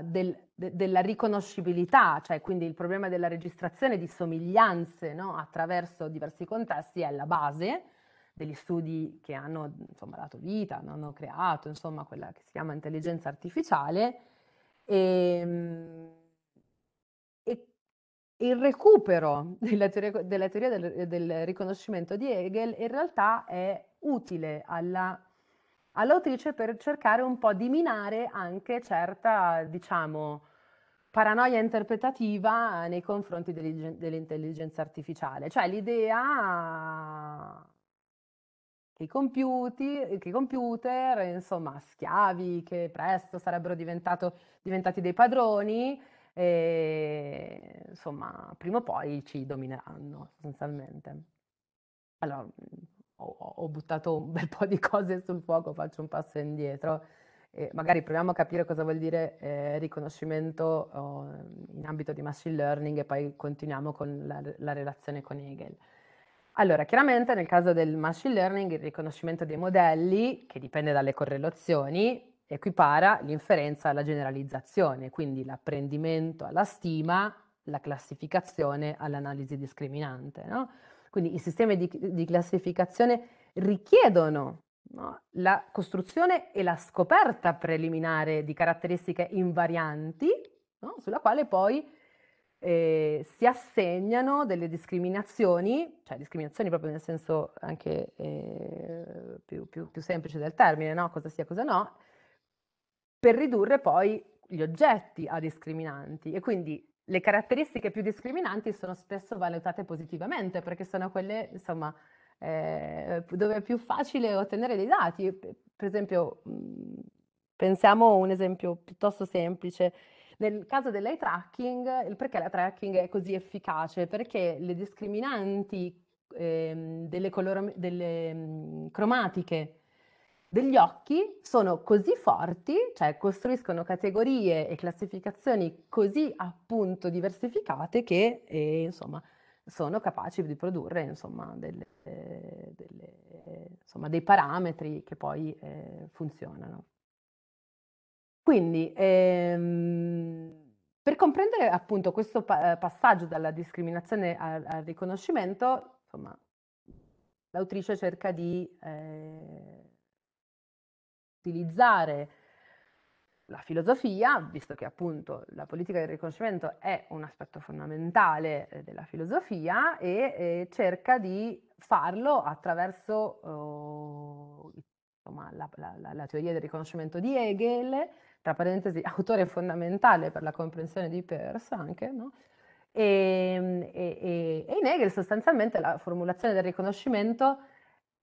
uh, del, de, della riconoscibilità, cioè quindi il problema della registrazione di somiglianze no? attraverso diversi contesti è la base degli studi che hanno insomma, dato vita, hanno creato insomma, quella che si chiama intelligenza artificiale. E, ehm, e il recupero della teoria, della teoria del, del riconoscimento di Hegel in realtà è utile alla all'autrice per cercare un po' di minare anche certa, diciamo, paranoia interpretativa nei confronti dell'intelligenza artificiale, cioè l'idea che i, computi, che i, computer, insomma, schiavi che presto sarebbero diventati dei padroni, e, eh, insomma, prima o poi ci domineranno sostanzialmente. Allora, ho, buttato un bel po' di cose sul fuoco, faccio un passo indietro. E magari proviamo a capire cosa vuol dire eh, riconoscimento oh, in ambito di machine learning e poi continuiamo con la, la, relazione con Hegel. Allora, chiaramente nel caso del machine learning il riconoscimento dei modelli, che dipende dalle correlazioni, equipara l'inferenza alla generalizzazione, quindi l'apprendimento alla stima, la classificazione all'analisi discriminante. No? Quindi i sistemi di, di classificazione richiedono no, la costruzione e la scoperta preliminare di caratteristiche invarianti, no, sulla quale poi eh, si assegnano delle discriminazioni, cioè discriminazioni proprio nel senso anche eh, più, più, più, semplice del termine, no? cosa sia, cosa no, per ridurre poi gli oggetti a discriminanti e quindi le caratteristiche più discriminanti sono spesso valutate positivamente perché sono quelle, insomma, eh, dove è più facile ottenere dei dati. Per esempio, mm, pensiamo a un esempio piuttosto semplice. Nel caso dell'eye tracking, perché l'eye tracking è così efficace? Perché le discriminanti eh, delle, color- delle mm, cromatiche degli occhi sono così forti, cioè costruiscono categorie e classificazioni così appunto diversificate che eh, insomma sono capaci di produrre insomma, delle, eh, delle, insomma, dei parametri che poi eh, funzionano. Quindi ehm, per comprendere appunto questo pa- eh, passaggio dalla discriminazione al, al riconoscimento, insomma, l'autrice cerca di eh, utilizzare la filosofia, visto che appunto la politica del riconoscimento è un aspetto fondamentale eh, della filosofia e eh, cerca di farlo attraverso eh, insomma, la, la, la, teoria del riconoscimento di Hegel, tra parentesi autore fondamentale per la comprensione di Peirce anche, no? Ehm, e, e, e in Hegel sostanzialmente la formulazione del riconoscimento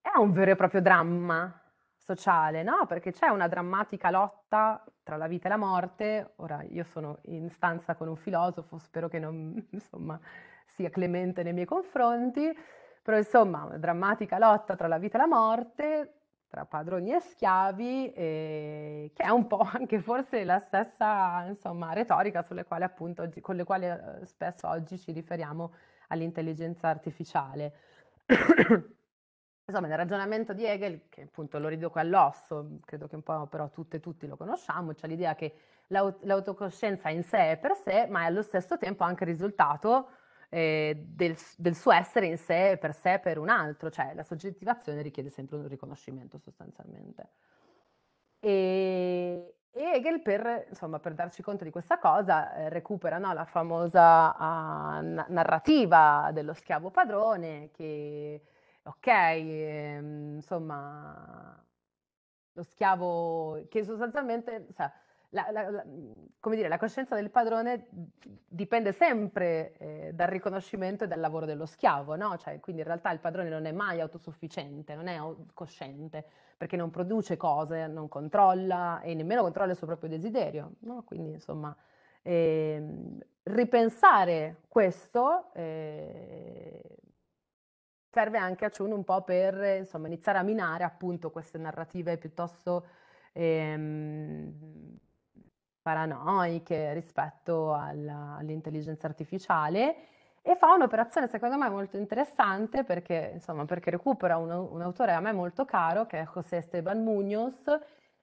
è un vero e proprio dramma, sociale, no? Perché c'è una drammatica lotta tra la vita e la morte. Ora io sono in stanza con un filosofo, spero che non insomma, sia clemente nei miei confronti, però insomma, una drammatica lotta tra la vita e la morte, tra padroni e schiavi, e che è un po' anche forse la stessa insomma, retorica quali, appunto, oggi, con le quali eh, spesso oggi ci riferiamo all'intelligenza artificiale. Insomma, nel ragionamento di Hegel, che appunto lo riduco all'osso, credo che un po' però tutte e tutti lo conosciamo, c'è l'idea che l'aut- l'autocoscienza in sé è per sé, ma è allo stesso tempo anche il risultato eh, del, del, suo essere in sé e per sé per un altro, cioè la soggettivazione richiede sempre un riconoscimento sostanzialmente. E, e Hegel, per, insomma, per, darci conto di questa cosa, eh, recupera no, la famosa uh, narrativa dello schiavo padrone che ok, ehm, insomma, lo schiavo che sostanzialmente, sa, la, la, la, mhmm, come dire, la coscienza del padrone dipende sempre eh, dal riconoscimento e dal lavoro dello schiavo, no? Cioè, quindi in realtà il padrone non è mai autosufficiente, non è cosciente, perché non produce cose, non controlla e nemmeno controlla il suo proprio desiderio, no? Quindi, insomma, eh, ripensare questo eh, serve anche a Chun un po' per insomma, iniziare a minare appunto queste narrative piuttosto ehm, paranoiche rispetto alla, all'intelligenza artificiale e fa un'operazione secondo me molto interessante perché, insomma, perché recupera un, un, autore a me molto caro che è José Esteban Muñoz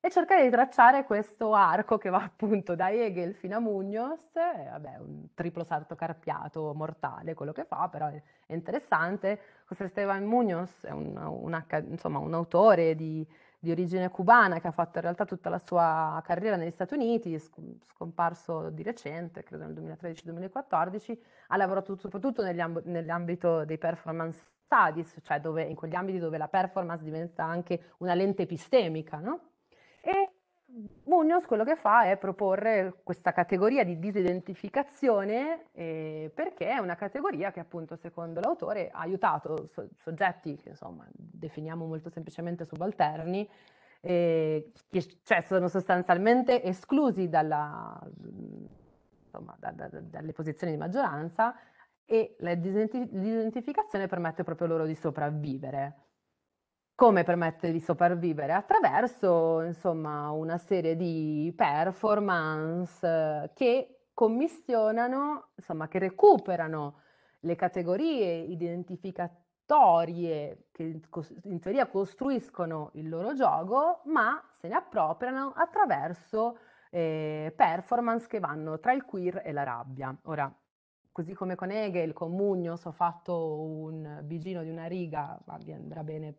e cercare di tracciare questo arco che va appunto da Hegel fino a Munoz, eh, vabbè, un triplo salto carpiato mortale quello che fa, però è interessante. Questo Esteban Munoz è un, un, insomma, un autore di, di origine cubana che ha fatto in realtà tutta la sua carriera negli Stati Uniti, scomparso di recente, credo nel 2013-2014, ha lavorato soprattutto nell'ambito dei performance studies, cioè dove, in quegli ambiti dove la performance diventa anche una lente epistemica, no? Munoz quello che fa è proporre questa categoria di disidentificazione eh, perché è una categoria che appunto secondo l'autore ha aiutato so- soggetti che insomma definiamo molto semplicemente subalterni, eh, che cioè, sono sostanzialmente esclusi dalla, insomma, da, da, dalle posizioni di maggioranza e la disidentificazione permette proprio loro di sopravvivere come permette di sopravvivere? Attraverso insomma, una serie di performance eh, che commissionano, insomma, che recuperano le categorie identificatorie che in teoria costruiscono il loro gioco, ma se ne appropriano attraverso eh, performance che vanno tra il queer e la rabbia. Ora, così come con Hegel, con Mugnos ho fatto un bigino di una riga, ma vi andrà bene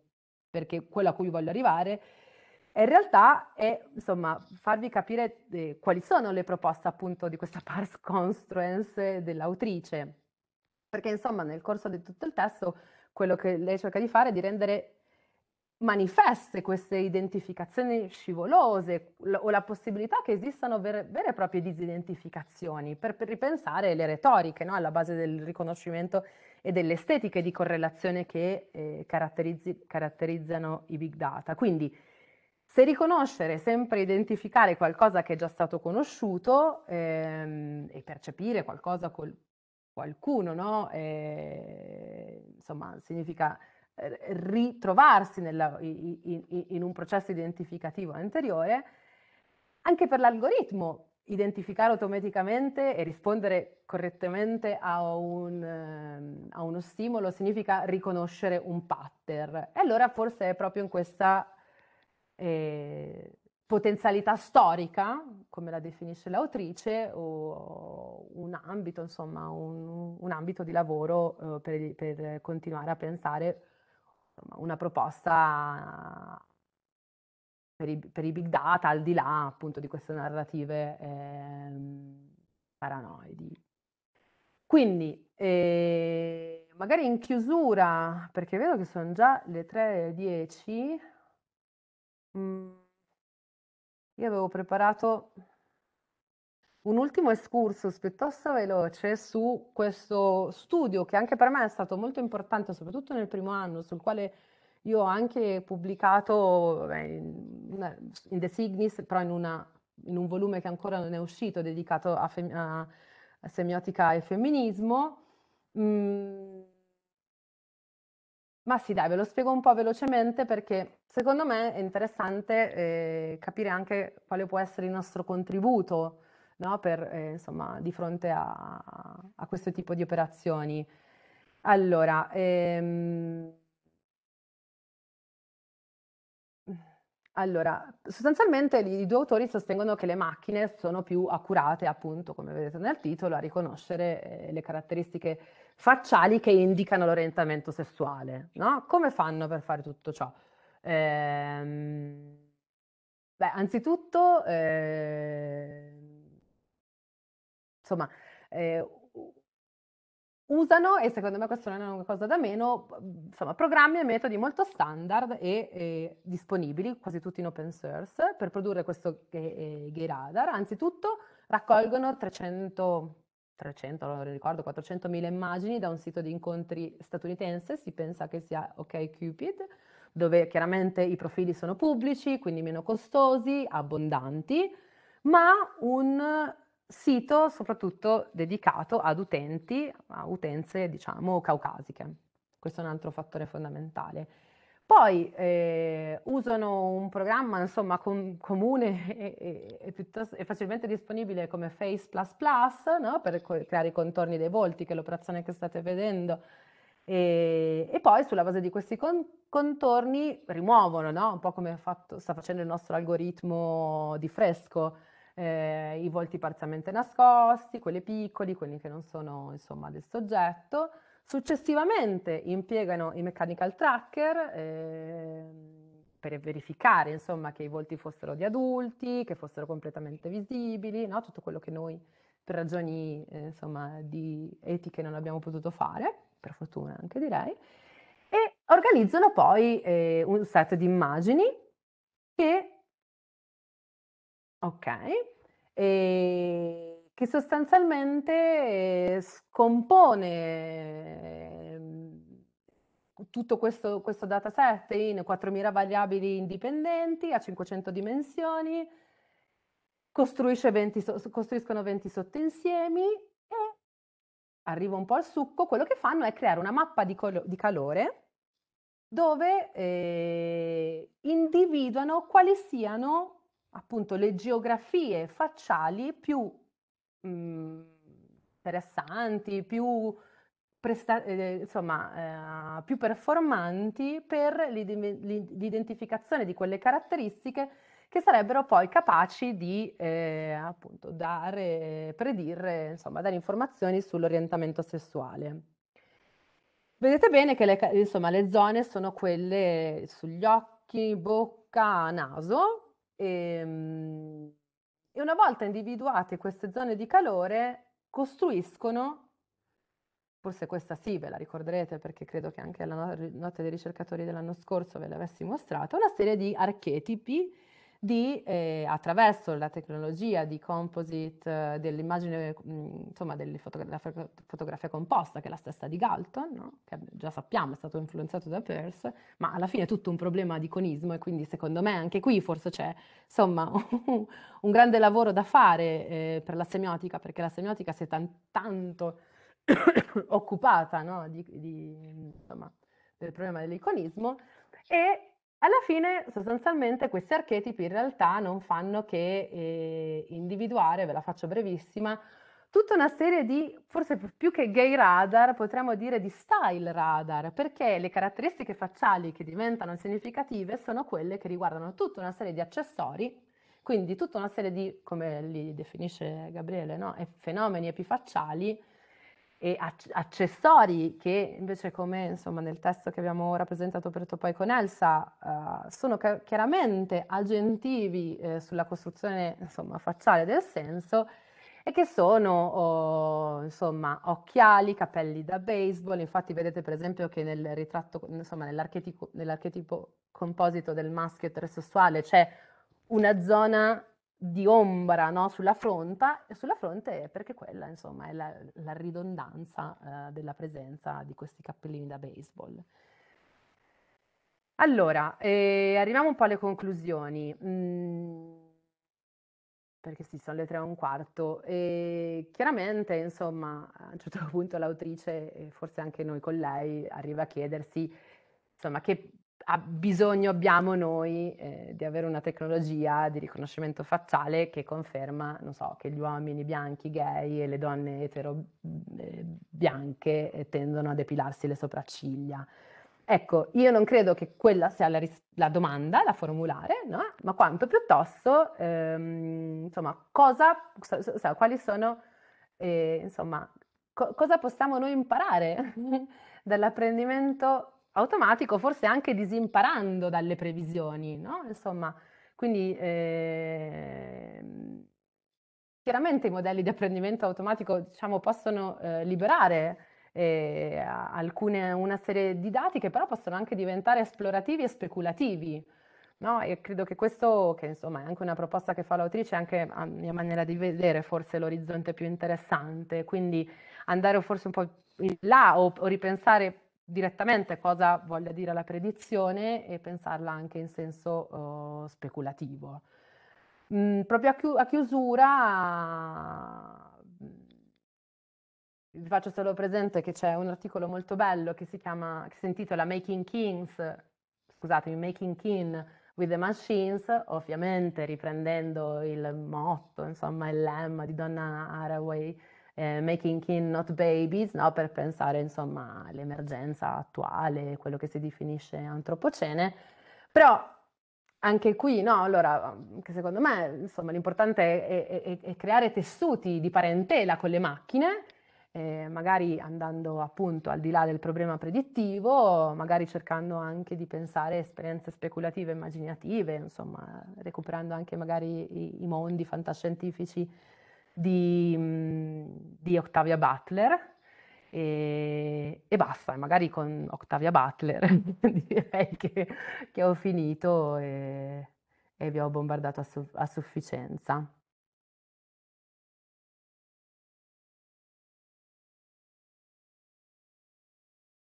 perché quello a cui voglio arrivare in realtà è insomma, farvi capire eh, quali sono le proposte appunto di questa pars construence dell'autrice. Perché insomma nel corso di tutto il testo quello che lei cerca di fare è di rendere manifeste queste identificazioni scivolose o la possibilità che esistano vere, vere e proprie disidentificazioni per, per ripensare le retoriche no? alla base del riconoscimento e delle estetiche di correlazione che eh, caratterizzano i big data. Quindi se riconoscere, sempre identificare qualcosa che è già stato conosciuto ehm, e percepire qualcosa con qualcuno, no? eh, insomma, significa ritrovarsi nella, in, in un processo identificativo anteriore, anche per l'algoritmo identificare automaticamente e rispondere correttamente a, un, ehm, a, uno stimolo significa riconoscere un pattern. E allora forse è proprio in questa eh, potenzialità storica, come la definisce l'autrice, o un ambito, insomma, un, un ambito di lavoro eh, per, per continuare a pensare insomma, una proposta eh, per i, per i, big data, al di là appunto di queste narrative eh, paranoidi. Quindi, eh, magari in chiusura, perché vedo che sono già le 3.10, mm, io avevo preparato un ultimo escursus piuttosto veloce su questo studio che anche per me è stato molto importante, soprattutto nel primo anno, sul quale io ho anche pubblicato in, The Signis, però in, una, in, un volume che ancora non è uscito, dedicato a, fem, a semiotica e femminismo. Mm. Ma sì, dai, ve lo spiego un po' velocemente perché secondo me è interessante eh, capire anche quale può essere il nostro contributo no? per, eh, insomma, di fronte a, a, questo tipo di operazioni. Allora, ehm... allora, sostanzialmente i due autori sostengono che le macchine sono più accurate, appunto, come vedete nel titolo, a riconoscere eh, le caratteristiche facciali che indicano l'orientamento sessuale. No? Come fanno per fare tutto ciò? Ehm... Beh, anzitutto eh, insomma, eh, usano, e secondo me questa non è una cosa da meno, mhmm, insomma, programmi e metodi molto standard e, e disponibili, quasi tutti in open source, per produrre questo eh, gay radar. Anzitutto raccolgono 300, 300, non ricordo, 400.000 immagini da un sito di incontri statunitense, si pensa che sia OK Cupid, dove chiaramente i profili sono pubblici, quindi meno costosi, abbondanti, ma un sito soprattutto dedicato ad utenti, a utenze diciamo caucasiche. Questo è un altro fattore fondamentale. Poi eh, usano un programma insomma com- comune e, e, piuttosto, e, facilmente disponibile come Face++, no? per co- creare i contorni dei volti, che è l'operazione che state vedendo, e, e, poi sulla base di questi con, contorni rimuovono, no? un po' come fatto, sta facendo il nostro algoritmo di fresco, eh, i volti parzialmente nascosti, quelli piccoli, quelli che non sono insomma del soggetto. Successivamente impiegano i mechanical tracker eh, per verificare insomma che i volti fossero di adulti, che fossero completamente visibili, no? tutto quello che noi per ragioni eh, insomma di etiche non abbiamo potuto fare, per fortuna anche direi e organizzano poi eh, un set di immagini che Ok. E che sostanzialmente eh, scompone ehm, tutto questo, questo dataset in 4.000 variabili indipendenti a 500 dimensioni, 20, costruiscono 20 sottoinsiemi e arrivo un po' al succo, quello che fanno è creare una mappa di, colo- di calore dove eh, individuano quali siano appunto le geografie facciali più mh, mhmm, interessanti, più, presta- eh, eh, insomma, eh, più performanti per l'id- l'identificazione di quelle caratteristiche che sarebbero poi capaci di eh, appunto dare, predire, insomma, dare informazioni sull'orientamento sessuale. Vedete bene che le, insomma, le zone sono quelle sugli occhi, bocca, naso, e, ehm, e una volta individuate queste zone di calore, costruiscono, forse questa sì, ve la ricorderete perché credo che anche la notte dei ricercatori dell'anno scorso ve l'avessi mostrata, una serie di archetipi di, eh, attraverso la tecnologia di composite, eh, dell'immagine, insomma, della fotogra- fotografia composta, che è la stessa di Galton, no? che già sappiamo è stato influenzato da Peirce, ma alla fine è tutto un problema di conismo e quindi secondo me anche qui forse c'è insomma, un grande lavoro da fare eh, per la semiotica, perché la semiotica si è tan- tanto occupata no? di, di, insomma, del problema dell'iconismo e alla fine, sostanzialmente, questi archetipi in realtà non fanno che eh, individuare, ve la faccio brevissima, tutta una serie di, forse più che gay radar, potremmo dire di style radar, perché le caratteristiche facciali che diventano significative sono quelle che riguardano tutta una serie di accessori, quindi tutta una serie di, come li definisce Gabriele, no? fenomeni epifacciali e accessori che invece come insomma, nel testo che abbiamo rappresentato presentato per Topoi con Elsa eh, sono chiaramente agentivi eh, sulla costruzione insomma, facciale del senso e che sono oh, insomma, occhiali, capelli da baseball, infatti vedete per esempio che nel ritratto, insomma nell'archetipo, nell composito del maschio eterosessuale c'è una zona di ombra no? sulla, fronta, sulla fronte, perché quella insomma è la, la ridondanza eh, della presenza di questi cappellini da baseball. Allora, eh, arriviamo un po' alle conclusioni, mm, perché sì, sono le tre e un quarto. E chiaramente, insomma, a un certo punto l'autrice, e forse anche noi con lei, arriva a chiedersi, insomma, che bisogno abbiamo noi eh, di avere una tecnologia di riconoscimento facciale che conferma, non so, che gli uomini bianchi gay e le donne etero mm, eh, bianche eh, tendono a depilarsi le sopracciglia. Ecco, io non credo che quella sia la, ris- la domanda da formulare, no? ma quanto piuttosto, ehm, insomma, cosa, so, so, quali sono, eh, insomma, co- cosa possiamo noi imparare dall'apprendimento automatico, forse anche disimparando dalle previsioni, no? Insomma, quindi eh, chiaramente i modelli di apprendimento automatico diciamo, possono eh, liberare eh, alcune, una serie di dati che però possono anche diventare esplorativi e speculativi. No? E credo che questo, che insomma è anche una proposta che fa l'autrice, è anche a mia maniera di vedere forse l'orizzonte più interessante, quindi andare forse un po' in là o, o ripensare direttamente cosa voglia dire la predizione e pensarla anche in senso uh, speculativo. Mm, proprio a, chi a chiusura mm, vi faccio solo presente che c'è un articolo molto bello che si chiama, che si intitola Making Kings, scusatemi, Making King with the Machines, ovviamente riprendendo il motto, insomma il lemma di Donna Haraway, eh, Making Kin Not Babies, no? per pensare insomma all'emergenza attuale, quello che si definisce antropocene. Però anche qui, no? allora, secondo me insomma, l'importante è, è, è, creare tessuti di parentela con le macchine, eh, magari andando appunto al di là del problema predittivo, magari cercando anche di pensare esperienze speculative, immaginative, insomma, recuperando anche magari i, i mondi fantascientifici di, di Octavia Butler, e, e, basta, magari con Octavia Butler direi che, che, ho finito e, e vi ho bombardato a, su, a sufficienza.